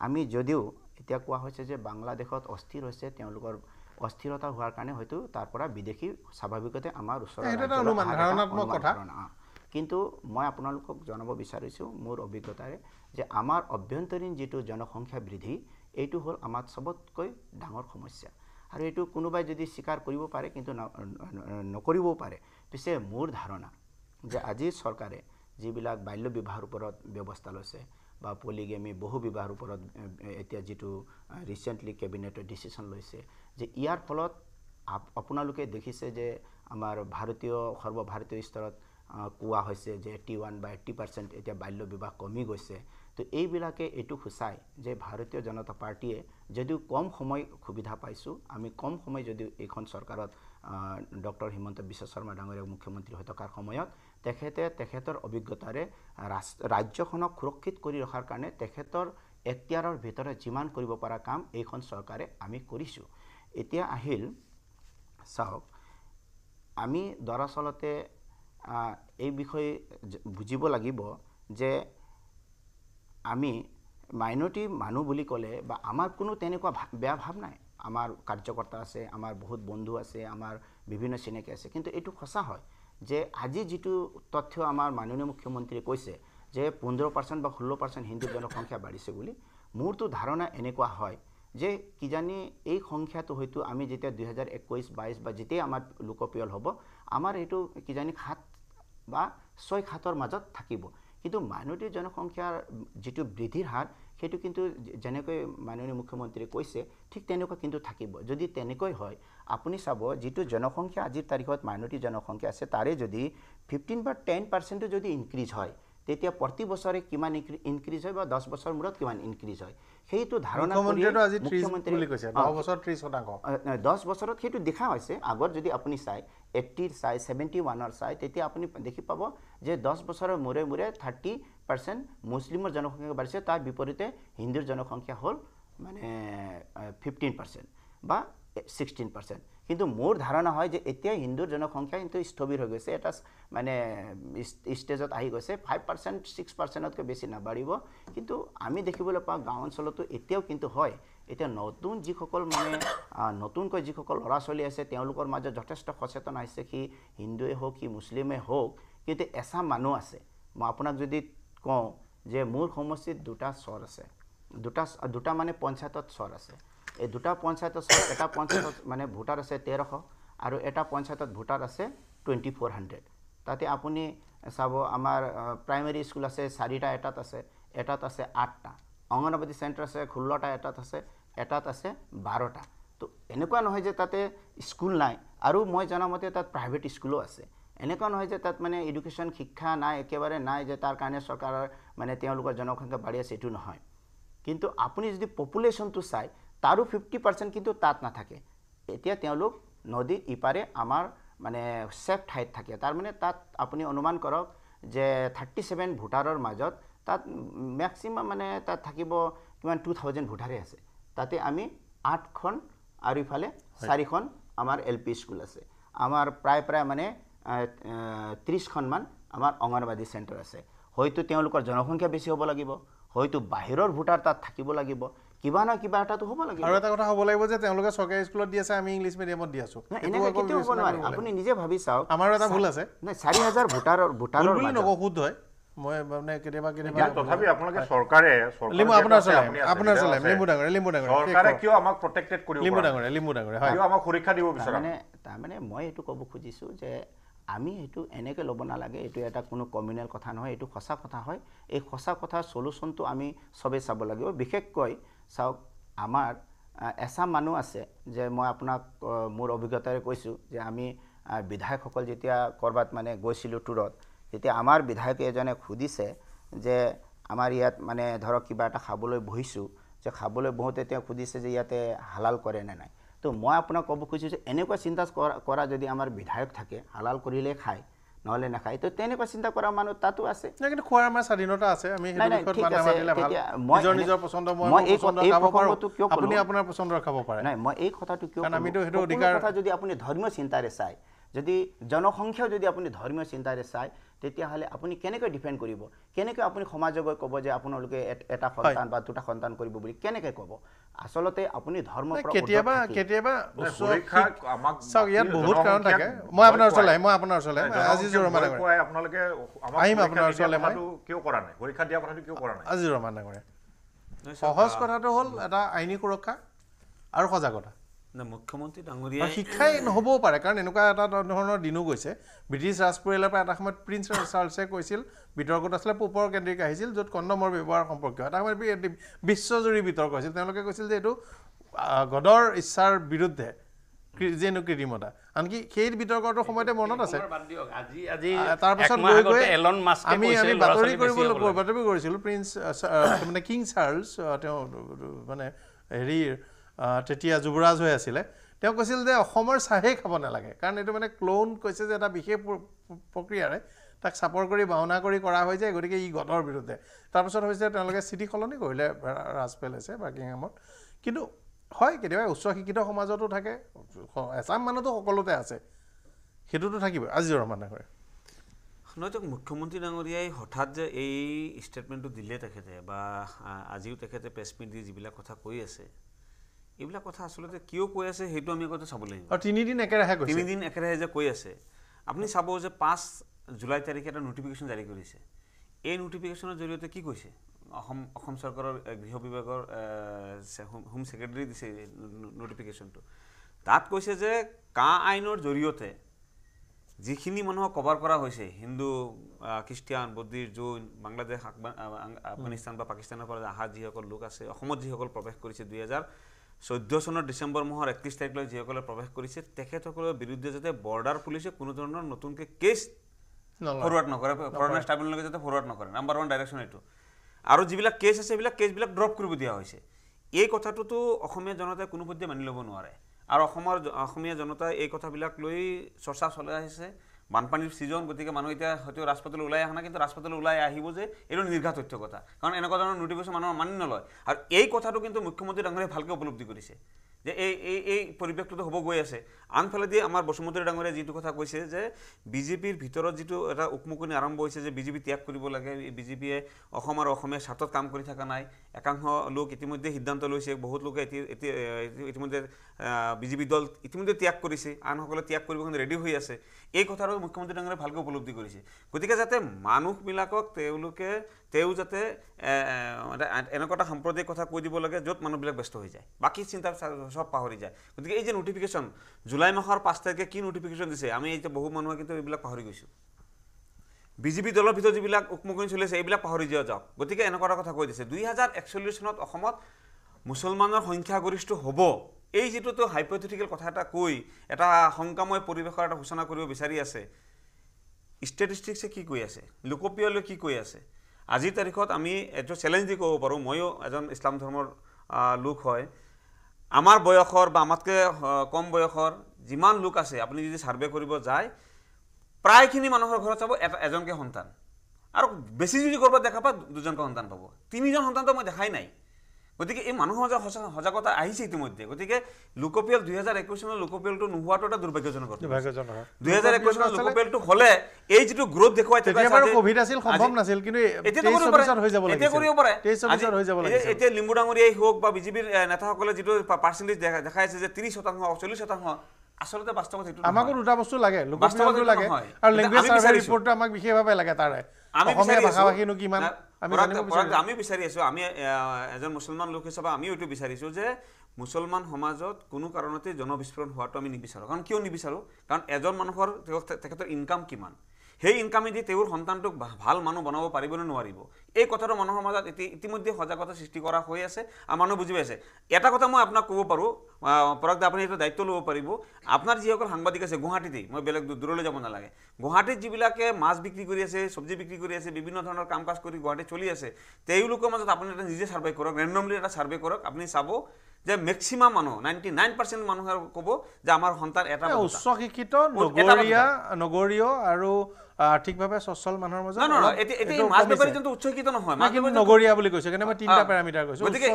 আমি যদিও এতিয়া কোৱা হৈছে যে বাংলাদেশত অস্থিৰ হৈছে তেওঁলোকৰ অস্থিৰতা হোৱাৰ কাৰণে হয়তো তাৰ পৰা বিদেশী স্বাভাৱিকতে আমাৰ ওচৰৰ কিন্তু মই আপোনালোকক জনাব বিচাৰিছোঁ মোৰ অভিজ্ঞতাৰে যে আমাৰ অভ্যন্তৰীণ যিটো জনসংখ্যা বৃদ্ধি এইটো হ'ল আমাৰ চবতকৈ ডাঙৰ সমস্যা আৰু এইটো কোনোবাই যদি স্বীকাৰ কৰিব পাৰে কিন্তু নকৰিবও পাৰে পিছে মোৰ ধাৰণা যে আজি চৰকাৰে যিবিলাক বাল্য বিবাহৰ ওপৰত ব্যৱস্থা লৈছে বা পলিগেমি বহু বিবাহৰ ওপৰত এতিয়া যিটো ৰিচেণ্টলি কেবিনেটৰ ডিচিশ্যন লৈছে যে ইয়াৰ ফলত আপোনালোকে দেখিছে যে আমাৰ ভাৰতীয় সৰ্বভাৰতীয় স্তৰত কোৱা হৈছে যে এইটি ওৱান বা এইটি পাৰ্চেণ্ট এতিয়া বাল্য বিবাহ কমি গৈছে তো এইবিলাকে এইটো সূচায় যে ভাৰতীয় জনতা পাৰ্টীয়ে যদিও কম সময় সুবিধা পাইছোঁ আমি কম সময় যদিও এইখন চৰকাৰত ডক্টৰ হিমন্ত বিশ্ব শৰ্মা ডাঙৰীয়া মুখ্যমন্ত্ৰী হৈ থকাৰ সময়ত তেখেতে তেখেতৰ অভিজ্ঞতাৰে ৰাজ্যখনক সুৰক্ষিত কৰি ৰখাৰ কাৰণে তেখেতৰ এক্তিয়াৰৰ ভিতৰত যিমান কৰিব পৰা কাম এইখন চৰকাৰে আমি কৰিছোঁ এতিয়া আহিল চাওক আমি দৰাচলতে এই বিষয়ে বুজিব লাগিব যে আমি মাইনৰিটি মানুহ বুলি ক'লে বা আমাৰ কোনো তেনেকুৱা বেয়া ভাৱ নাই আমাৰ কাৰ্যকৰ্তা আছে আমাৰ বহুত বন্ধু আছে আমাৰ বিভিন্ন চিনাকি আছে কিন্তু এইটো সঁচা হয় যে আজি যিটো তথ্য আমাৰ মাননীয় মুখ্যমন্ত্ৰীয়ে কৈছে যে পোন্ধৰ পাৰ্চেণ্ট বা ষোল্ল পাৰ্চেণ্ট হিন্দু জনসংখ্যা বাঢ়িছে বুলি মোৰতো ধাৰণা এনেকুৱা হয় যে কিজানি এই সংখ্যাটো হয়তো আমি যেতিয়া দুহেজাৰ একৈছ বাইছ বা যেতিয়াই আমাৰ লোকপ্ৰিয়ল হ'ব আমাৰ এইটো কিজানি সাত বা ছয় সাতৰ মাজত থাকিব কিন্তু মাইনৰিটি জনসংখ্যাৰ যিটো বৃদ্ধিৰ হাৰ সেইটো কিন্তু যেনেকৈ মাননীয় মুখ্যমন্ত্ৰীয়ে কৈছে ঠিক তেনেকুৱা কিন্তু থাকিব যদি তেনেকৈ হয় আপুনি চাব যিটো জনসংখ্যা আজিৰ তাৰিখত মাইনৰিটি জনসংখ্যা আছে তাৰে যদি ফিফটিন বা টেন পাৰ্চেণ্টো যদি ইনক্ৰিজ হয় তেতিয়া প্ৰতি বছৰে কিমান ইনক্ৰিজ হয় বা দহ বছৰৰ মূৰত কিমান ইনক্ৰিজ হয় সেইটো ধাৰণা দহ বছৰত সেইটো দেখা হৈছে আগত যদি আপুনি চাই এইট্টিৰ চাই ছেভেণ্টি ওৱানৰ চাই তেতিয়া আপুনি দেখি পাব যে দহ বছৰৰ মূৰে মূৰে থাৰ্টি পাৰ্চেণ্ট মুছলিমৰ জনসংখ্যা বাঢ়িছে তাৰ বিপৰীতে হিন্দুৰ জনসংখ্যা হ'ল মানে ফিফটিন পাৰ্চেণ্ট বা ছিক্সটিন পাৰ্চেণ্ট কিন্তু মোৰ ধাৰণা হয় যে এতিয়া হিন্দুৰ জনসংখ্যা কিন্তু স্থবিৰ হৈ গৈছে এটা মানে ষ্টেজত আহি গৈছে ফাইভ পাৰ্চেণ্ট ছিক্স পাৰ্চেণ্টতকৈ বেছি নাবাঢ়িব কিন্তু আমি দেখিবলৈ পাওঁ গাঁও অঞ্চলতো এতিয়াও কিন্তু হয় এতিয়া নতুন যিসকল মানে নতুনকৈ যিসকল ল'ৰা ছোৱালী আছে তেওঁলোকৰ মাজত যথেষ্ট সচেতন আহিছে সি হিন্দুৱে হওক সি মুছলিমেই হওক কিন্তু এচাম মানুহ আছে মই আপোনাক যদি কওঁ যে মোৰ সমষ্টিত দুটা স্বৰ আছে দুটা দুটা মানে পঞ্চায়তত স্বৰ আছে এই দুটা পঞ্চায়তত স্বৰ এটা পঞ্চায়তত মানে ভোটাৰ আছে তেৰশ আৰু এটা পঞ্চায়তত ভোটাৰ আছে টুৱেণ্টি ফ'ৰ হাণ্ড্ৰেড তাতে আপুনি চাব আমাৰ প্ৰাইমেৰী স্কুল আছে চাৰিটা এটাত আছে এটাত আছে আঠটা অংগনবাদী চেণ্টাৰ আছে ষোল্লটা এটাত আছে এটাত আছে বাৰটা ত' এনেকুৱা নহয় যে তাতে স্কুল নাই আৰু মই জনামতে তাত প্ৰাইভেট স্কুলো আছে এনেকুৱা নহয় যে তাত মানে এডুকেশ্যন শিক্ষা নাই একেবাৰে নাই যে তাৰ কাৰণে চৰকাৰৰ মানে তেওঁলোকৰ জনসংখ্যা বাঢ়ি আছে এইটো নহয় কিন্তু আপুনি যদি পপুলেশ্যনটো চাই তাৰো ফিফটি পাৰ্চেণ্ট কিন্তু তাত নাথাকে এতিয়া তেওঁলোক নদীৰ ইপাৰে আমাৰ মানে চেফ ঠাইত থাকে তাৰমানে তাত আপুনি অনুমান কৰক যে থাৰ্টি ছেভেন ভোটাৰৰ মাজত তাত মেক্সিমাম মানে তাত থাকিব কিমান টু থাউজেণ্ড ভোটাৰে আছে তাতে আমি আঠখন আৰু ইফালে চাৰিখন আমাৰ এল পি স্কুল আছে আমাৰ প্ৰায় প্ৰায় মানে ত্ৰিছখনমান আমাৰ অংগনবাদী চেণ্টাৰ আছে হয়তো তেওঁলোকৰ জনসংখ্যা বেছি হ'ব লাগিব হয়তো বাহিৰৰ ভোটাৰ তাত থাকিব লাগিব কিবা নহয় কিবা এটাতো হ'ব লাগিব আৰু এটা কথা হ'ব লাগিব যে তেওঁলোকে চৰকাৰী স্কুলত দি আছে আমি ইংলিছ মিডিয়ামত দি আছো এনেকৈ আমি সেইটো এনেকৈ ল'ব নালাগে এইটো এটা কোনো কমিউনেল কথা নহয় এইটো সঁচা কথা হয় এই সঁচা কথাৰ চলুশ্যনটো আমি চবেই চাব লাগিব বিশেষকৈ চাওক আমাৰ এচাম মানুহ আছে যে মই আপোনাক মোৰ অভিজ্ঞতাৰে কৈছোঁ যে আমি বিধায়কসকল যেতিয়া ক'ৰবাত মানে গৈছিলোঁ টুৰত তেতিয়া আমাৰ বিধায়ক এজনে সুধিছে যে আমাৰ ইয়াত মানে ধৰক কিবা এটা খাবলৈ বহিছোঁ যে খাবলৈ বহোঁতে তেওঁ সুধিছে যে ইয়াতে হালাল কৰে নে নাই তো মই আপোনাক ক'ব খুজিছোঁ যে এনেকুৱা চিন্তা কৰা যদি আমাৰ বিধায়ক থাকে হালাল কৰিলে খায় নহ'লে নাখায় তো তেনেকুৱা চিন্তা কৰা মানুহ তাতো আছে নাই মই এই কথাটো কিয় যদি আপুনি ধৰ্মীয় চিন্তাৰে চায় যদি জনসংখ্যাও যদি আপুনি ধৰ্মীয় চিন্তাৰে চাই তেতিয়াহ'লে আপুনি কেনেকৈ ডিফেণ্ড কৰিব কেনেকৈ আপুনি সমাজক ক'ব যে আপোনালোকে এটা সন্তান বা দুটা সন্তান কৰিব বুলি কেনেকৈ ক'ব আচলতে আপুনি ধৰ্ম কেতিয়াবা কেতিয়াবা চাওক ইয়াত বহুত কাৰণ থাকে মই আপোনাৰ ওচৰলৈ আহিম মই আপোনাৰ ওচৰলৈ আজি যোৰ ডাঙৰ
আহিম আপোনাৰ ওচৰলৈ আজি
ৰমা ডাঙৰে সহজ কথাটো হ'ল এটা আইনী সুৰক্ষা আৰু সজাগতা মুখ্যমন্ত্ৰী ডাঙৰীয়া শিক্ষাই নহ'বও পাৰে কাৰণ এনেকুৱা এটা ধৰণৰ দিনো গৈছে ব্ৰিটিছ ৰাজ পৰিয়ালৰ পৰা এটা সময়ত প্ৰিন্স চাৰ্লছে কৈছিল বিতৰ্কত আছিলে পূবৰ কেন্দ্ৰিক আহিছিল য'ত কণ্ডমৰ ব্যৱহাৰ সম্পৰ্কীয় এটা সময়ত বিশ্বজুৰি বিতৰ্ক হৈছিল তেওঁলোকে কৈছিল যে এইটো গদৰ ইচ্ছাৰ বিৰুদ্ধে যেনো কৃত্ৰিমতা আনকি সেই বিতৰ্কটো সময়তে মনত আছে
তাৰপিছত গৈ গৈ আমি আমি বাতৰি কৰিবলৈ
বাতৰি কৰিছিলোঁ প্ৰিন্স মানে কিং চাৰ্লছ তেওঁ মানে হেৰি তেতিয়া যুৱৰাজ হৈ আছিলে তেওঁ কৈছিল যে অসমৰ চাহেই খাব নালাগে কাৰণ এইটো মানে ক্লোন কৈছে যে এটা বিশেষ প্ৰক্ৰিয়াৰে তাক চাপৰ কৰি ভাওনা কৰি কৰা হৈ যায় গতিকে ই গদৰ বিৰুদ্ধে তাৰপিছত হৈছে তেওঁলোকে চিঠি সলনি কৰিলে ৰাজপেলেছে বাৰ্কিংহামত কিন্তু হয় কেতিয়াবা উচ্চ শিক্ষিত সমাজতো থাকে এচাম মানুহটো সকলোতে আছে সেইটোতো থাকিব আজি ৰমানে কৰে
নহয় মুখ্যমন্ত্ৰী ডাঙৰীয়াই হঠাৎ যে এই ষ্টেটমেণ্টটো দিলে তেখেতে বা আজিও তেখেতে প্ৰেছ মিট দি যিবিলাক কথা কৈ আছে এইবিলাক কথা আচলতে কিয় কৈ আছে সেইটো আমি আগতে চাব লাগিব আৰু
তিনিদিন একেৰাহে কৈছে তিনিদিন
একেৰাহে যে কৈ আছে আপুনি চাব যে পাঁচ জুলাই তাৰিখে এটা নটিফিকেশ্যন জাৰি কৰিছে এই নটিফিকেশ্যনৰ জৰিয়তে কি কৈছে অসম অসম চৰকাৰৰ গৃহ বিভাগৰ হোম ছেক্ৰেটেৰী দিছে নটিফিকেশ্যনটো তাত কৈছে যে কা আইনৰ জৰিয়তে যিখিনি মানুহক কভাৰ কৰা হৈছে হিন্দু খ্ৰীষ্টিয়ান বৌদ্ধিষ্ট জৈন বাংলাদেশ আফগানিস্তান বা পাকিস্তানৰ পৰা অহা যিসকল লোক আছে অসমত যিসকল প্ৰৱেশ কৰিছে দুই হাজাৰ চৈধ্য চনৰ ডিচেম্বৰ মাহৰ একত্ৰিছ তাৰিখলৈ যিসকলে প্ৰৱেশ কৰিছে তেখেতসকলৰ বিৰুদ্ধে যাতে বৰ্ডাৰ পুলিচে কোনো ধৰণৰ নতুনকৈ কেচ
ফৰৱাৰ্ড নকৰে ফৰেনাৰ
ষ্টাফবিলাকে যাতে ফৰৱাৰ্ড নকৰে নাম্বাৰ ওৱান ডাইৰেকশ্যন এইটো আৰু যিবিলাক কেছ আছে সেইবিলাক কেছবিলাক ড্ৰপ কৰিব দিয়া হৈছে এই কথাটোতো অসমীয়া জনতাই কোনোপধ্যে মানি ল'ব নোৱাৰে আৰু অসমৰ অসমীয়া জনতাই এই কথাবিলাক লৈ চৰ্চা চলাই আহিছে বানপানীৰ ছিজন গতিকে মানুহ এতিয়া হয়তো ৰাজপথলৈ ওলাই অহা নাই কিন্তু ৰাজপথলৈ ওলাই আহিব যে এইটো নিৰ্ঘাত তথ্য কথা কাৰণ এনেকুৱা ধৰণৰ নটিফিকেশ্যন মানুহৰ মানি নলয় আৰু এই কথাটো কিন্তু মুখ্যমন্ত্ৰী ডাঙৰীয়ে ভালকৈ উপলব্ধি কৰিছে যে এই এই এই পৰিৱেশটোতো হ'ব গৈ আছে আনফালেদি আমাৰ বসুমতী ডাঙৰীয়াই যিটো কথা কৈছে যে বিজেপিৰ ভিতৰত যিটো এটা উকমুকনি আৰম্ভ হৈছে যে বিজেপি ত্যাগ কৰিব লাগে বিজেপিয়ে অসম আৰু অসমীয়া স্বাৰ্থত কাম কৰি থকা নাই একাংশ লোক ইতিমধ্যে সিদ্ধান্ত লৈছে বহুত লোকে এতি ইতিমধ্যে বিজেপি দল ইতিমধ্যে ত্যাগ কৰিছে আনসকলে ত্যাগ কৰিব কাৰণে ৰেডি হৈ আছে এই কথাটো মুখ্যমন্ত্ৰী ডাঙৰীয়াই ভালকৈ উপলব্ধি কৰিছে গতিকে যাতে মানুহবিলাকক তেওঁলোকে তেওঁ যাতে এনেকুৱা এটা সাম্প্ৰদায়িক কথা কৈ দিব লাগে য'ত মানুহবিলাক ব্যস্ত হৈ যায় বাকী চিন্তা চব পাহৰি যায় গতিকে এই যে নটিফিকেশ্যন জুলাই মাহৰ পাঁচ তাৰিখে কি নটিফিকেশ্যন দিছে আমি এতিয়া বহু মানুহে কিন্তু এইবিলাক পাহৰি গৈছোঁ বিজেপি দলৰ ভিতৰত যিবিলাক উকমুকনি চলি আছে এইবিলাক পাহৰি দিয়া যাওক গতিকে এনেকুৱা এটা কথা কৈ দিছে দুই হাজাৰ একচল্লিছ চনত অসমত মুছলমানৰ সংখ্যাগৰিষ্ঠ হ'ব এই যিটোতো হাইপথেটিকেল কথা এটা কৈ এটা শংকাময় পৰিৱেশৰ এটা ঘোষণা কৰিব বিচাৰি আছে ষ্টেটিষ্টিক্সে কি কৈ আছে লোকপিয়লৈ কি কৈ আছে আজি তাৰিখত আমি এইটো চেলেঞ্জ দি ক'ব পাৰোঁ ময়ো এজন ইছলাম ধৰ্মৰ লোক হয় আমাৰ বয়সৰ বা আমাতকৈ কম বয়সৰ যিমান লোক আছে আপুনি যদি ছাৰ্ভে কৰিব যায় প্ৰায়খিনি মানুহৰ ঘৰত চাব এটা এজনকৈ সন্তান আৰু বেছি যদি ক'ৰবাত দেখা পাওঁ দুজনকৈ সন্তান পাব তিনিজন সন্তানটো মই দেখাই নাই গতিকে এই মানুহ সমাজৰ সজাগতা আহিছে ইতিমধ্যে গতিকে লোকপিয়াল দুহেজাৰ একৈছ চনৰ লোকপিয়ালটো নোহোৱাটো এটা দুৰ্ভাগ্যজনক দুহেজাৰ একৈছ চনৰ লোকপিয়ালটো হলে এই যিটো গ্ৰ'থ দেখুৱাই এতিয়া লিম্বু ডাঙৰীয়াই হওক বা বিজেপিৰ নেতাসকলে যিটো পাৰ্চেণ্টেজ দেখাইছে যে ত্ৰিশ শতাংশ চল্লিছ শতাংশ আচলতে বাস্তৱত আমাকো
দুটা বস্তু লাগে লোকপিয়াল লাগে আৰু লেংগুৱেজ ৰিপৰ্টটো আমাক বিশেষভাৱে লাগে তাৰে আমি
বিচাৰি আছোঁ আমি এজন মুছলমান লোক হিচাপে আমি এইটো বিচাৰিছোঁ যে মুছলমান সমাজত কোনো কাৰণতে জনবিস্ফোৰণ হোৱাটো আমি নিবিচাৰোঁ কাৰণ কিয় নিবিচাৰোঁ কাৰণ এজন মানুহৰ তেখেতৰ ইনকাম কিমান সেই ইনকামেদি তেওঁৰ সন্তানটোক ভাল মানুহ বনাব পাৰিব নে নোৱাৰিব এই কথাটো মানুহৰ মাজত এতিয়া ইতিমধ্যে সজাগতা সৃষ্টি কৰা হৈ আছে আৰু মানুহ বুজি পাইছে এটা কথা মই আপোনাক ক'ব পাৰোঁ পৰকদা আপুনি এইটো দায়িত্ব ল'ব পাৰিব আপোনাৰ যিসকল সাংবাদিক আছে গুৱাহাটীতে মই বেলেগ দূৰলৈ যাব নালাগে গুৱাহাটীত যিবিলাকে মাছ বিক্ৰী কৰি আছে চব্জি বিক্ৰী কৰি আছে বিভিন্ন ধৰণৰ কাম কাজ কৰি গুৱাহাটীত চলি আছে তেওঁলোকৰ মাজত আপুনি এটা নিজে ছাৰ্ভে কৰক ৰেণ্ডমলি এটা ছাৰ্ভে কৰক আপুনি চাব যে মেক্সিমাম মানুহ নাইণ্টি নাইন পাৰ্চেণ্ট মানুহে ক'ব যে আমাৰ সন্তান এটা উচ্চ
শিক্ষিত নগৰীয়া নগৰীয় আৰু আৰ্থিকভাৱে স্বচ্ছল মানুহৰ
মাজত মাছ বেপাৰী যোনটো উচ্চ শিক্ষিত নহয় নগৰীয়া বুলি কৈছো মই তিনিটা পেৰামিটাৰ কৈছো গতিকে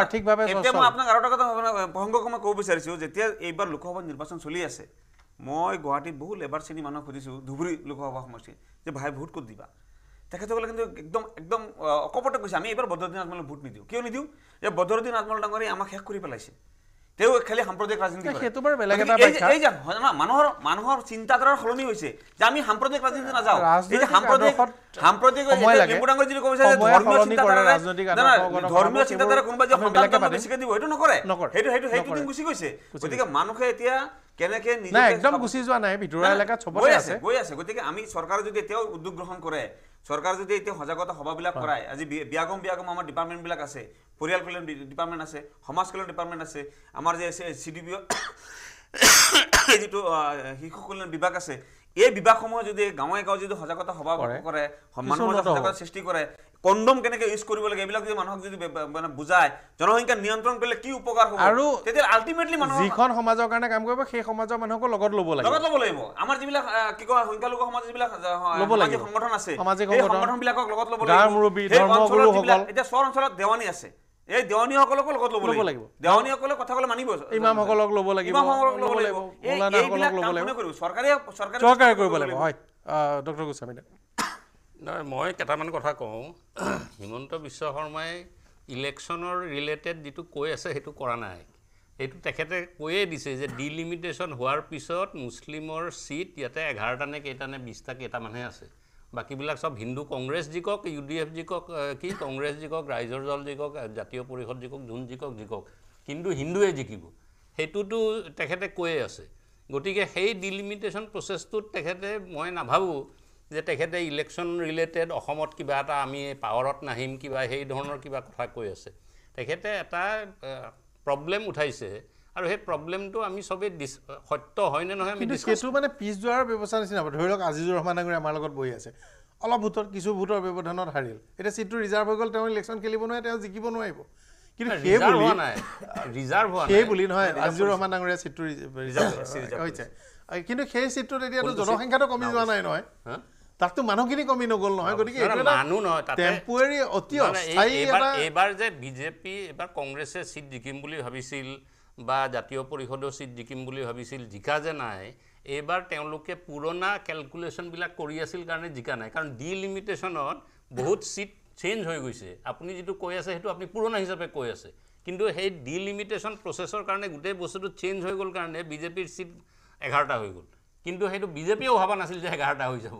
আৰ্থিকভাৱে এতিয়া মই আপোনাক আৰু এটা কথা প্ৰসংগকে ক'ব বিচাৰিছো যেতিয়া এইবাৰ লোকসভা নিৰ্বাচন চলি আছে মই গুৱাহাটীত বহুত লেবাৰ শ্ৰেণী মানুহক সুধিছোঁ ধুবুৰী লোকসভা সমষ্টিত যে ভাই ভোট ক'ত দিবা তেখেতসকলে কিন্তু একদম একদম অকপটে কৈছে আমি এইবাৰ বদৰুদ্দিন আজমলক ভোট নিদিওঁ কিয় নিদিওঁ যে বদৰুদ্দিন আজমল ডাঙৰে আমাক শেষ কৰি পেলাইছে তেওঁ খালী সাম্প্ৰদায়িক ৰাজনীতি এই মানুহৰ মানুহৰ চিন্তাধাৰাৰ সলনি হৈছে যে আমি সাম্প্ৰদায়িক ৰাজনীতি নাযাওঁ সাম্প্ৰদায়িক ধৰ্মীয় চিন্তাধাৰা ধৰ্মীয় যে সন্তান বেছিকৈ দিব সেইটো নকৰে সেইটো সেইটো সেইটো দিন গুচি গৈছে গতিকে মানুহে এতিয়া কেনেকৈ
গুচি যোৱা নাই ভিতৰুৱা আছে
গৈ আছে গতিকে আমি চৰকাৰে যদি এতিয়াও উদ্যোগ গ্ৰহণ কৰে চৰকাৰ যদি এতিয়া সজাগতা সভাবিলাক কৰায় আজি ব্যাগম ব্যাগম আমাৰ ডিপাৰ্টমেণ্টবিলাক আছে পৰিয়াল কল্যাণ ডিপাৰ্টমেণ্ট আছে সমাজ কল্যাণ ডিপাৰ্টমেণ্ট আছে আমাৰ যে চি ডি পিঅ' যিটো শিশু কল্যাণ বিভাগ আছে এই বিভাগসমূহে যদি গাঁৱে গাঁৱে যদি সজাগতা সভা কৰে সৃষ্টি কৰে কন্ডম কেনে ইউজ করব লাগে এইবিলাক যদি মানুহক যদি মানে বুঝাই জনসংখ্যা নিয়ন্ত্রণ করলে কি উপকার হবে আর তেতিয়া আলটিমেটলি মানুহ যিখন
সমাজৰ কাৰণে কাম কৰিব সেই সমাজৰ মানুহক লগত লব লাগিব লগত লব লাগিব
আমাৰ যিবিলাক কি কয় সংখ্যালুক সমাজ যিবিলাক সামাজিক সংগঠন আছে সামাজিক সংগঠন বিলাকক লগত লব লাগিব গাৰ মুৰবী ধৰ্মগুৰু সকল এটা সৰ অঞ্চলত দেৱানী আছে এই দেৱানী সকলক লগত লব লাগিব দেৱানী সকলে কথা কলে মানিব ইমাম সকলক লব লাগিব ইমাম সকলক লব লাগিব এই এই বিলাক সরকারে সরকারে সরকারে কৰিব লাগিব হয়
ডক্টৰ গোস্বামী
নহয় মই কেইটামান কথা কওঁ হিমন্ত বিশ্ব শৰ্মাই ইলেকশ্যনৰ ৰিলেটেড যিটো কৈ আছে সেইটো কৰা নাই সেইটো তেখেতে কৈয়ে দিছে যে ডিলিমিটেশ্যন হোৱাৰ পিছত মুছলিমৰ ছিট ইয়াতে এঘাৰটা নে কেইটা নে বিছটা কেইটামানহে আছে বাকীবিলাক চব হিন্দু কংগ্ৰেছ জিকক ইউ ডি এফ জিকক কি কংগ্ৰেছ জিকক ৰাইজৰ দল জিকক জাতীয় পৰিষদ জিকক যোন জিকক জিকক কিন্তু হিন্দুৱে জিকিব সেইটোতো তেখেতে কৈয়ে আছে গতিকে সেই ডিলিমিটেশ্যন প্ৰচেছটোত তেখেতে মই নাভাবোঁ যে তেখেতে ইলেকশ্যন ৰিলেটেড অসমত কিবা এটা আমি পাৱাৰত নাহিম কিবা সেই ধৰণৰ কিবা কথা কৈ আছে তেখেতে এটা প্ৰব্লেম উঠাইছে আৰু সেই প্ৰব্লেমটো আমি চবেই ডিছ সত্য হয়নে নহয় আমি
সেইটো মানে পিছ যোৱাৰ ব্যৱস্থা নিচিনা ধৰি লওক আজিজুৰ ৰহমান ডাঙৰীয়া আমাৰ লগত বহি আছে অলপ ভোটত কিছু ভোটৰ ব্যৱধানত হাৰিল
এতিয়া চিটটো ৰিজাৰ্ভ হৈ গ'ল তেওঁ ইলেকশ্যন
খেলিব নোৱাৰে তেওঁ জিকিব নোৱাৰিব কিন্তু সেই বুলি নহয় আজিজুৰ ৰহমান ডাঙৰীয়া চিটটো হৈছে কিন্তু সেই চিটটোত এতিয়াতো জনসংখ্যাটো কমি যোৱা নাই নহয় তাতো মানুহখিনি কমি নগ'ল নহয় গতিকে মানুহ নহয় টেম্পৰেৰী অতি অস্থায়ী
এইবাৰ যে বিজেপি এইবাৰ কংগ্ৰেছে চিট জিকিম বুলি ভাবিছিল বা জাতীয় পৰিষদেও চিট জিকিম বুলি ভাবিছিল জিকা যে নাই এইবাৰ তেওঁলোকে পুৰণা কেলকুলেশ্যনবিলাক কৰি আছিল কাৰণে জিকা নাই কাৰণ ডিলিমিটেশ্যনত বহুত চিট চেঞ্জ হৈ গৈছে আপুনি যিটো কৈ আছে সেইটো আপুনি পুৰণা হিচাপে কৈ আছে কিন্তু সেই ডিলিমিটেশ্যন প্ৰচেছৰ কাৰণে গোটেই বস্তুটো চেঞ্জ হৈ গ'ল কাৰণে বিজেপিৰ চিট এঘাৰটা হৈ গ'ল কিন্তু সেইটো বিজেপিয়েও ভবা নাছিল যে এঘাৰটা হৈ যাব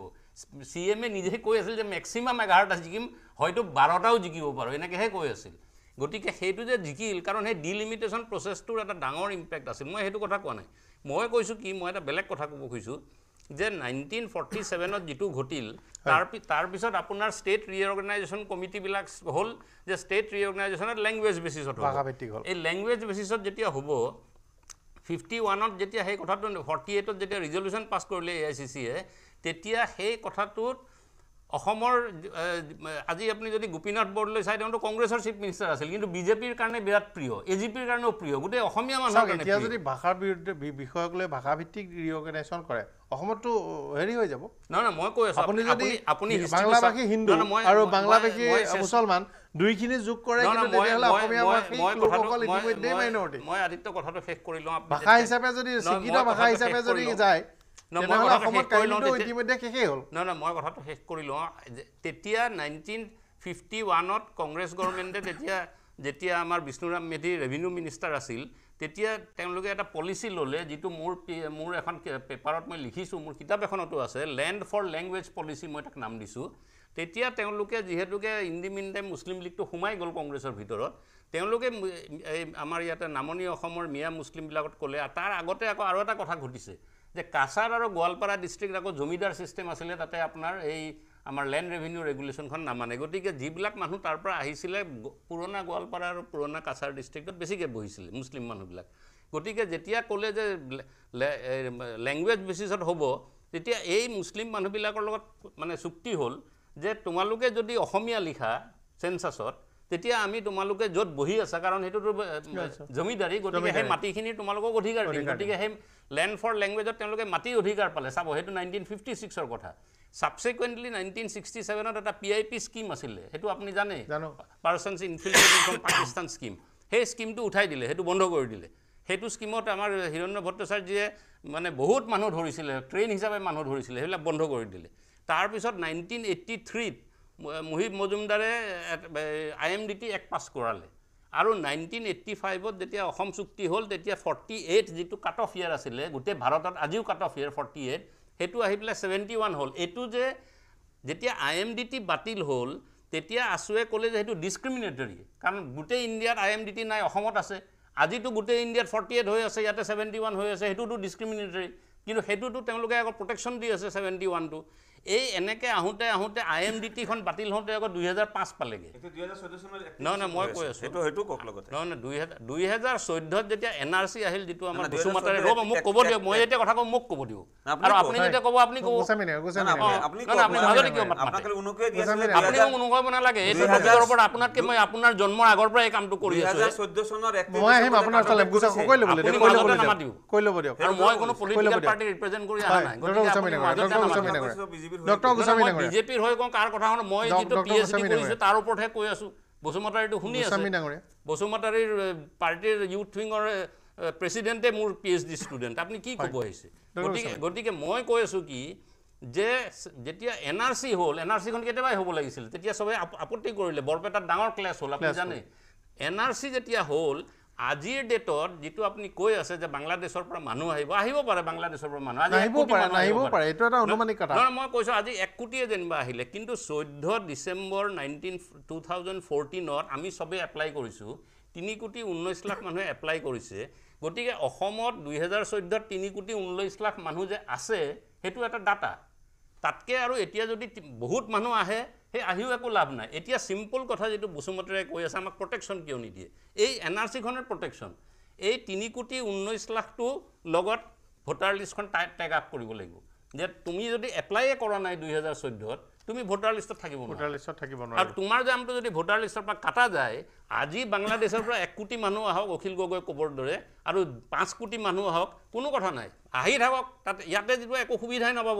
চি এম এ নিজে কৈ আছিল যে মেক্সিমাম এঘাৰটা জিকিম হয়তো বাৰটাও জিকিব পাৰোঁ এনেকৈহে কৈ আছিল গতিকে সেইটো যে জিকিল কাৰণ সেই ডিলিমিটেশ্যন প্ৰচেছটোৰ এটা ডাঙৰ ইম্পেক্ট আছিল মই সেইটো কথা কোৱা নাই মই কৈছোঁ কি মই এটা বেলেগ কথা ক'ব খুজিছোঁ যে নাইনটিন ফৰ্টি ছেভেনত যিটো ঘটিল তাৰ তাৰপিছত আপোনাৰ ষ্টেট ৰিঅৰ্গেনাইজেশ্যন কমিটিবিলাক হ'ল যে ষ্টেট ৰিঅৰ্গেনাইজেশ্যনত লেংগুৱেজ বেচিছত হ'ল এই লেংগুৱেজ বেচিছত যেতিয়া হ'ব ফিফটি ওৱানত যেতিয়া সেই কথাটো ফৰ্টি এইটত যেতিয়া ৰিজলিউশ্যন পাছ কৰিলে এ আই চি চিয়ে তেতিয়া সেই কথাটোত অসমৰ আজি আপুনি যদি গোপীনাথ বৰদলৈ চাই তেওঁতো কংগ্ৰেছৰ চিফ মিনিষ্টাৰ আছিল কিন্তু বিজেপিৰ কাৰণে বিৰাট প্ৰিয় এ জি পিৰ কাৰণেও প্ৰিয় গোটেই অসমীয়া মানুহৰ এতিয়া যদি
ভাষাৰ বিৰুদ্ধে বিষয়ক লৈ ভাষাভিত্তিক ৰিঅৰ্গেনাইজেশ্যন কৰে অসমততো হেৰি হৈ যাব নহয় নহয় মই কৈ আছোঁ আপুনি যদি আপুনি বাংলাভাষী হিন্দু আৰু বাংলাভাষী মুছলমান দুইখিনি যোগ কৰে কিন্তু তেতিয়াহ'লে অসমীয়া
মই আদিত্য কথাটো শেষ কৰি ভাষা হিচাপে যদি স্বীকৃত ভাষা হিচাপে যদি যায় কথাটো শেষ কৰি লওঁ তেতিয়া নাইনটিন ফিফটি ওৱানত কংগ্ৰেছ গভৰ্ণমেণ্টে তেতিয়া যেতিয়া আমাৰ বিষ্ণুৰাম মেধি ৰেভিনিউ মিনিষ্টাৰ আছিল তেতিয়া তেওঁলোকে এটা পলিচি ল'লে যিটো মোৰ মোৰ এখন পেপাৰত মই লিখিছোঁ মোৰ কিতাপ এখনতো আছে লেণ্ড ফৰ লেংগুৱেজ পলিচি মই তাক নাম দিছোঁ তেতিয়া তেওঁলোকে যিহেতুকে ইণ্ডিমেণ্ডে মুছলিম লীগটো সোমাই গ'ল কংগ্ৰেছৰ ভিতৰত তেওঁলোকে এই আমাৰ ইয়াতে নামনি অসমৰ মিয়া মুছলিমবিলাকত ক'লে তাৰ আগতে আকৌ আৰু এটা কথা ঘটিছে যে কাছাৰ আৰু গোৱালপাৰা ডিষ্ট্ৰিক্ট আকৌ জমিদাৰ ছিষ্টেম আছিলে তাতে আপোনাৰ এই আমাৰ লেণ্ড ৰেভিনিউ ৰেগুলেশ্যনখন নামানে গতিকে যিবিলাক মানুহ তাৰ পৰা আহিছিলে পুৰণা গোৱালপাৰা আৰু পুৰণা কাছাৰ ডিষ্ট্ৰিক্টত বেছিকৈ বহিছিলে মুছলিম মানুহবিলাক গতিকে যেতিয়া ক'লে যে লেংগুৱেজ বেচিছত হ'ব তেতিয়া এই মুছলিম মানুহবিলাকৰ লগত মানে চুক্তি হ'ল যে তোমালোকে যদি অসমীয়া লিখা চেঞ্চাছত তেতিয়া আমি তোমালোকে য'ত বহি আছা কাৰণ সেইটোতো জমিদাৰী গতিকে সেই মাটিখিনি তোমালোকক অধিকাৰ দিম গতিকে সেই লেণ্ড ফৰ লেংগুৱেজত তেওঁলোকে মাটিৰ অধিকাৰ পালে চাব সেইটো নাইনটিন ফিফটি ছিক্সৰ কথা ছাবচিকুৱেণ্টলি নাইনটিন ছিক্সটি ছেভেনত এটা পি আই পি স্কীম আছিলে সেইটো আপুনি জানে persons infiltrating from Pakistan scheme সেই স্কীমটো উঠাই দিলে সেইটো বন্ধ কৰি দিলে সেইটো স্কীমত আমাৰ হিৰণ্য ভট্টাচাৰ্যীয়ে মানে বহুত মানুহ ধৰিছিলে ট্ৰেইন হিচাপে মানুহ ধৰিছিলে সেইবিলাক বন্ধ কৰি দিলে তাৰপিছত নাইনটিন এইটি থ্ৰীত মুহিব মজুমদাৰে আই এম ডি টি এক পাছ কৰালে আৰু নাইনটিন এইট্টি ফাইভত যেতিয়া অসম চুক্তি হল তেতিয়া ফৰ্টি এইট যিটো কাট অফ ইয়াৰ আছিলে গোটেই ভাৰতত আজিও কাট অফ ইয়াৰ ফৰ্টি এইট সেইটো আহি পেলাই ছেভেণ্টি ওৱান হল এইটো যে যেতিয়া আই এম ডি টি বাতিল হল তেতিয়া আছুৱে ক'লে যে সেইটো ডিস্ক্ৰিমিনেটৰী কাৰণ গোটেই ইণ্ডিয়াত আই এম ডি টি নাই অসমত আছে আজিতো গোটেই ইণ্ডিয়াত ফৰ্টি এইট হৈ আছে ইয়াতে ছেভেণ্টি ওৱান হৈ আছে সেইটোতো ডিস্ক্ৰিমিনেটৰী কিন্তু সেইটোতো তেওঁলোকে আকৌ প্ৰটেকশ্যন দি আছে ছেভেণ্টি ওৱানটো এই এনেকে আহোঁতে আহোঁতে আই এম ডি টিখন বাতিল হওঁতে আকৌ দুই হাজাৰ পাঁচ পালেগে নহয় নহয় মই কৈ আছোঁ নহয় দুহেজাৰ দুইহেজাৰ চৈধ্যত যেতিয়া এন আৰ চি আহিল যিটো আমাৰ মোক ক'ব দিয়ক মই এতিয়া কথা কওঁ মোক ক'ব দিব আৰু আপুনি যেতিয়া ক'ব আপুনি আপুনি মোক অনুকৰিব নালাগে আপোনাতকে মই আপোনাৰ জন্মৰ আগৰ পৰা এই কামটো কৰি আছোঁ
মই কোনো পলিটিকেল পাৰ্টি ৰিপ্ৰেজেণ্ট কৰি আহা
নাই বিজেপির হয়ে কোনো কার কথা শুনে মই যেটো পি এইচ ডি করেছো তার উপরে কই আছো বসুমতারীটো শুনি আছে বসুমতারীর পার্টির ইউথ উইংর প্রেসিডেন্টে মূর পি এইচ ডি স্টুডেন্ট আপনি কি কব আছে গতি গতি মই কই আছো কি যেতিয়া এন আর সি হল এন আর সি খন হব লাগিছিল তেতিয়া সবাই আপত্তি করিলে বরপেটার ডাঙর ক্লাস হল আপনি জানে এন আর সি যেতিয়া হল আজিৰ ডেটত যিটো আপুনি কৈ আছে যে বাংলাদেশৰ পৰা মানুহ আহিব আহিব পাৰে বাংলাদেশৰ পৰা মানুহ মই কৈছোঁ আজি এক কোটিয়ে যেনিবা আহিলে কিন্তু চৈধ্য ডিচেম্বৰ নাইনটিন টু থাউজেণ্ড ফৰ্টিনত আমি চবেই এপ্লাই কৰিছোঁ তিনি কোটি ঊনৈছ লাখ মানুহে এপ্লাই কৰিছে গতিকে অসমত দুহেজাৰ চৈধ্যত তিনি কোটি ঊনৈছ লাখ মানুহ যে আছে সেইটো এটা ডাটা তাতকৈ আৰু এতিয়া যদি বহুত মানুহ আহে সেই আহিও একো লাভ নাই এতিয়া চিম্পল কথা যিটো বসুমতাৰে কৈ আছে আমাক প্ৰটেকশ্যন কিয় নিদিয়ে এই এন আৰ চিখনৰ প্ৰটেকশ্যন এই তিনি কোটি ঊনৈছ লাখটো লগত ভোটাৰ লিষ্টখন টাই টেগ আপ কৰিব লাগিব যে তুমি যদি এপ্লাইয়ে কৰা নাই দুহেজাৰ চৈধ্যত তুমি ভোটাৰ লিষ্টত থাকিব ভোটাৰ লিষ্টত থাকিব নোৱাৰে আৰু তোমাৰ জামটো যদি ভোটাৰ লিষ্টৰ পৰা কাটা যায় আজি বাংলাদেশৰ পৰা এক কোটি মানুহ আহক অখিল গগৈ ক'বৰ দৰে আৰু পাঁচ কোটি মানুহ আহক কোনো কথা নাই আহি থাকক তাত ইয়াতে যিটো একো সুবিধাই নাপাব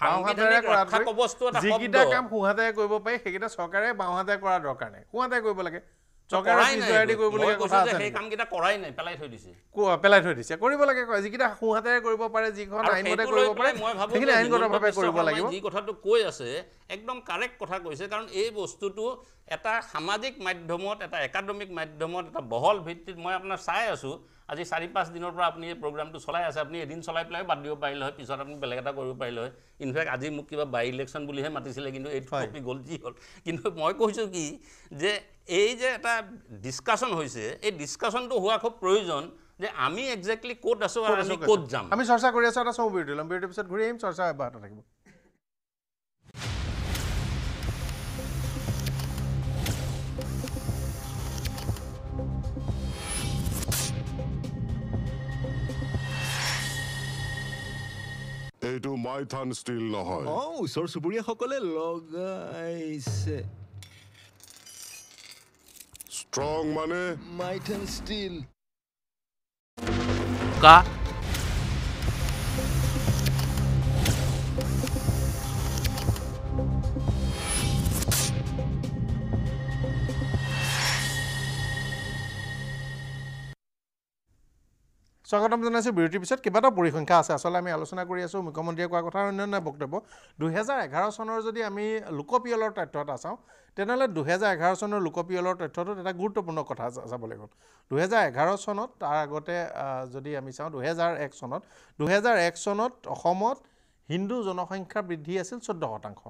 সাংবিধানিক ৰক্ষা কবচটো এটা শব্দ যিকিটা কাম সুহাতে কৰিব পাৰি সেইকিটা চৰকাৰে বাহাতে কৰা দৰকাৰ নাই কুহাতে কৰিব লাগে যিকেইটা সোঁহাতে কৰিব পাৰে যিখন আইনগতভাৱে কৰিব লাগে যি
কথাটো কৈ আছে একদম কারেক্ট কথা কৈছে কারণ এই বস্তুটো এটা সামাজিক মাধ্যমত এটা একাডেমিক মাধ্যমত এটা বহল ভিত্তিত মই আপনার চাই আছো আজি চারি পাঁচ দিনের পর আপনি এই প্রোগ্রামটা চলাই আছে আপনি এদিন চলাই পেলায় বাদ দিব পারিলে হয় পিছত আপনি বেলেগ এটা করব পারিলে হয় ইনফেক্ট আজি মোক কিবা বাই ইলেকশন বলেহে মাতিছিলে কিন্তু এই টপিক গল যি হল কিন্তু মই কৈছো কি যে এই যে এটা ডিসকাশন হয়েছে এই ডিসকাশনটো হওয়া খুব প্রয়োজন যে আমি এক্সাক্টলি কোত আছো আর আমি কোত যাম
আমি চর্চা করে আছো এটা সব বিরতি লম বিরতি পিছত ঘুরে আহিম চর্চা অব্যাহত থাকিব
এইটো মাইথান ষ্টিল নহয় অঁ ওচৰ চুবুৰীয়াসকলে লগাইছে
ষ্ট্ৰং মানে মাইথান ষ্টীল কা
স্বাগতম জনাইছোঁ বিৰতিৰ পিছত কেইবাটাও পৰিসংখ্যা আছে আচলতে আমি আলোচনা কৰি আছোঁ মুখ্যমন্ত্ৰীয়ে কোৱা কথা অন্যান্য বক্তব্য দুহেজাৰ এঘাৰ চনৰ যদি আমি লোকপিয়লৰ তথ্য এটা চাওঁ তেনেহ'লে দুহেজাৰ এঘাৰ চনৰ লোকপিয়লৰ তথ্যটোত এটা গুৰুত্বপূৰ্ণ কথা চাব লাগিব দুহেজাৰ এঘাৰ চনত তাৰ আগতে যদি আমি চাওঁ দুহেজাৰ এক চনত দুহেজাৰ এক চনত অসমত হিন্দু জনসংখ্যা বৃদ্ধি আছিল চৈধ্য শতাংশ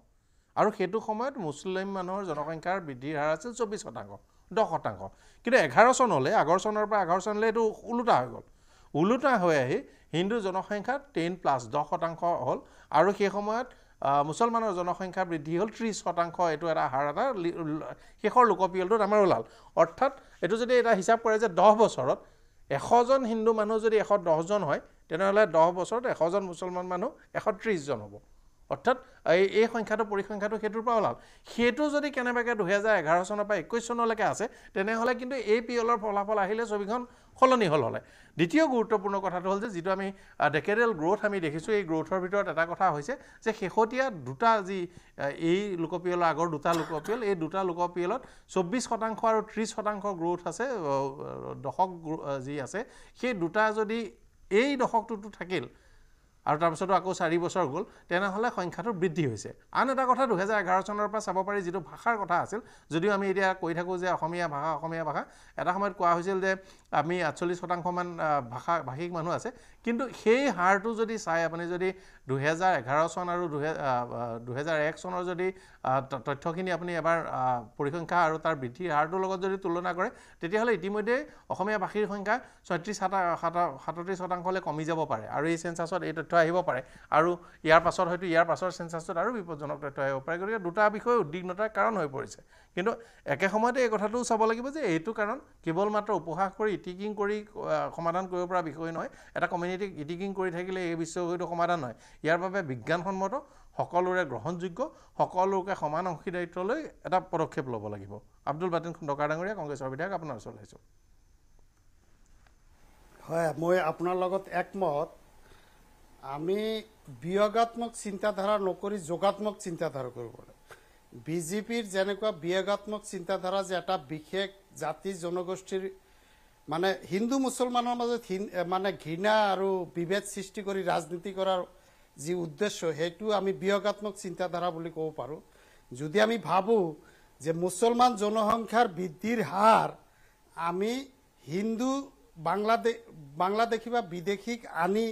আৰু সেইটো সময়ত মুছলিম মানুহৰ জনসংখ্যাৰ বৃদ্ধিৰ হাৰ আছিল চৌব্বিছ শতাংশ দহ শতাংশ কিন্তু এঘাৰ চনলৈ আগৰ চনৰ পৰা এঘাৰ চনলৈ এইটো ওলোটা হৈ গ'ল ওলোটা হৈ আহি হিন্দু জনসংখ্যা টেন প্লাছ দহ শতাংশ হ'ল আৰু সেই সময়ত মুছলমানৰ জনসংখ্যা বৃদ্ধি হ'ল ত্ৰিছ শতাংশ এইটো এটা হাৰ এটা শেষৰ লোকপিয়লটোত আমাৰ ওলাল অৰ্থাৎ এইটো যদি এটা হিচাপ কৰে যে দহ বছৰত এশজন হিন্দু মানুহ যদি এশ দহজন হয় তেনেহ'লে দহ বছৰত এশজন মুছলমান মানুহ এশ ত্ৰিছজন হ'ব অৰ্থাৎ এই এই সংখ্যাটো পৰিসংখ্যাটো সেইটোৰ পৰা ওলাল সেইটো যদি কেনেবাকৈ দুহেজাৰ এঘাৰ চনৰ পৰা একৈছ চনলৈকে আছে তেনেহ'লে কিন্তু এই পি এলৰ ফলাফল আহিলে ছবিখন সলনি হ'ল হ'লে দ্বিতীয় গুৰুত্বপূৰ্ণ কথাটো হ'ল যে যিটো আমি ডেকেডেল গ্ৰ'থ আমি দেখিছোঁ এই গ্ৰ'থৰ ভিতৰত এটা কথা হৈছে যে শেহতীয়া দুটা যি এই লোকপিয়লৰ আগৰ দুটা লোকপিয়ল এই দুটা লোকপিয়লত চৌব্বিছ শতাংশ আৰু ত্ৰিছ শতাংশ গ্ৰ'থ আছে দশক যি আছে সেই দুটা যদি এই দশকটোতো থাকিল আৰু তাৰপিছতো আকৌ চাৰি বছৰ গ'ল তেনেহ'লে সংখ্যাটো বৃদ্ধি হৈছে আন এটা কথা দুহেজাৰ এঘাৰ চনৰ পৰা চাব পাৰি যিটো ভাষাৰ কথা আছিল যদিও আমি এতিয়া কৈ থাকোঁ যে অসমীয়া ভাষা অসমীয়া ভাষা এটা সময়ত কোৱা হৈছিল যে আমি আঠচল্লিছ শতাংশমান ভাষা ভাষিক মানুহ আছে কিন্তু সেই হাৰটো যদি চাই আপুনি যদি দুহেজাৰ এঘাৰ চন আৰু দুহেজাৰ এক চনৰ যদি তথ্যখিনি আপুনি এবাৰ পৰিসংখ্যা আৰু তাৰ বৃদ্ধিৰ হাৰটোৰ লগত যদি তুলনা কৰে তেতিয়াহ'লে ইতিমধ্যেই অসমীয়া ভাষীৰ সংখ্যা ছয়ত্ৰিছ সাতত্ৰিছ শতাংশলৈ কমি যাব পাৰে আৰু এই চেঞ্চাছত এই তথ্য আহিব পাৰে আৰু ইয়াৰ পাছত হয়তো ইয়াৰ পাছৰ চেঞ্চাছত আৰু বিপদজনক তথ্য আহিব পাৰে গতিকে দুটা বিষয় উদ্বিগ্নতাৰ কাৰণ হৈ পৰিছে কিন্তু একে সময়তে এই কথাটোও চাব লাগিব যে এইটো কাৰণ কেৱল মাত্ৰ উপহাস কৰি ইটিকিং কৰি সমাধান কৰিব পৰা বিষয় নহয় এটা কমিউনিটিক ইটিকিং কৰি থাকিলে এই বিশ্বটো সমাধান হয় ইয়াৰ বাবে বিজ্ঞানসন্মত সকলোৰে গ্ৰহণযোগ্য সকলোকে সমান অংশীদাৰিত্ব লৈ এটা পদক্ষেপ ল'ব লাগিব আব্দুল বাটিন খন্দকাৰ ডাঙৰীয়া কংগ্ৰেছৰ বিধায়ক আপোনাৰ ওচৰলৈ আহিছোঁ
হয় মই আপোনাৰ লগত একমত আমি বিয়োগাত্মক চিন্তাধাৰা নকৰি যোগাত্মক চিন্তাধাৰা কৰিব লাগে বিজেপিৰ যেনেকুৱা বিয়োগাত্মক চিন্তাধাৰা যে এটা বিশেষ জাতি জনগোষ্ঠীৰ মানে হিন্দু মুছলমানৰ মাজত মানে ঘৃণা আৰু বিভেদ সৃষ্টি কৰি ৰাজনীতি কৰাৰ যি উদ্দেশ্য সেইটো আমি বিয়োগাত্মক চিন্তাধাৰা বুলি ক'ব পাৰোঁ যদি আমি ভাবোঁ যে মুছলমান জনসংখ্যাৰ বৃদ্ধিৰ হাৰ আমি হিন্দু বাংলাদেশ বাংলাদেশী বা বিদেশীক আনি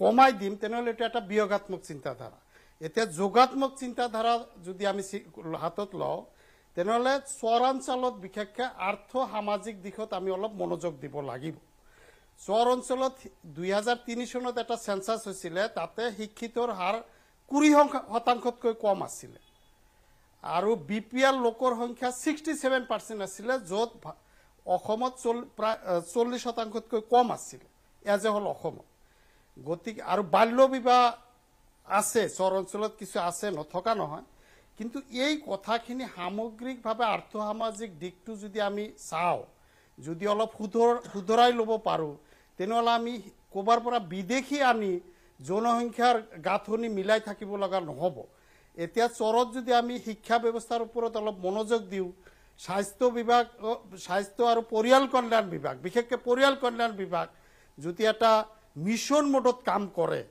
কমাই দিম তেনেহ'লে এইটো এটা বিয়োগাত্মক চিন্তাধাৰা এতিয়া যোগাত্মক চিন্তাধাৰা যদি আমি হাতত লওঁ তেনেহ'লে চৰাঞ্চলত বিশেষকৈ আৰ্থ সামাজিক দিশত আমি অলপ মনোযোগ দিব লাগিব চৰ অঞ্চলত দুহেজাৰ তিনি চনত এটা চেঞ্চাছ হৈছিলে তাতে শিক্ষিতৰ হাৰ কুৰি শতাংশতকৈ কম আছিলে আৰু বি পি এল লোকৰ সংখ্যা ছিক্সটি ছেভেন পাৰ্চেণ্ট আছিলে য'ত অসমত চল প্ৰায় চল্লিছ শতাংশতকৈ কম আছিলে এজে হ'ল অসমত গতিকে আৰু বাল্য বিবাহ আছে চৰ অঞ্চলত কিছু আছে নথকা নহয় কিন্তু এই কথাখিনি সামগ্ৰিকভাৱে আৰ্থ সামাজিক দিশটো যদি আমি চাওঁ যদি অলপ সুধৰ শুধৰাই ল'ব পাৰোঁ তেনেহ'লে আমি ক'ৰবাৰ পৰা বিদেশী আনি জনসংখ্যাৰ গাঁথনি মিলাই থাকিব লগা নহ'ব এতিয়া চৰত যদি আমি শিক্ষা ব্যৱস্থাৰ ওপৰত অলপ মনোযোগ দিওঁ স্বাস্থ্য বিভাগ স্বাস্থ্য আৰু পৰিয়াল কল্যাণ বিভাগ বিশেষকৈ পৰিয়াল কল্যাণ বিভাগ যদি এটা মিছন মোডত কাম কৰে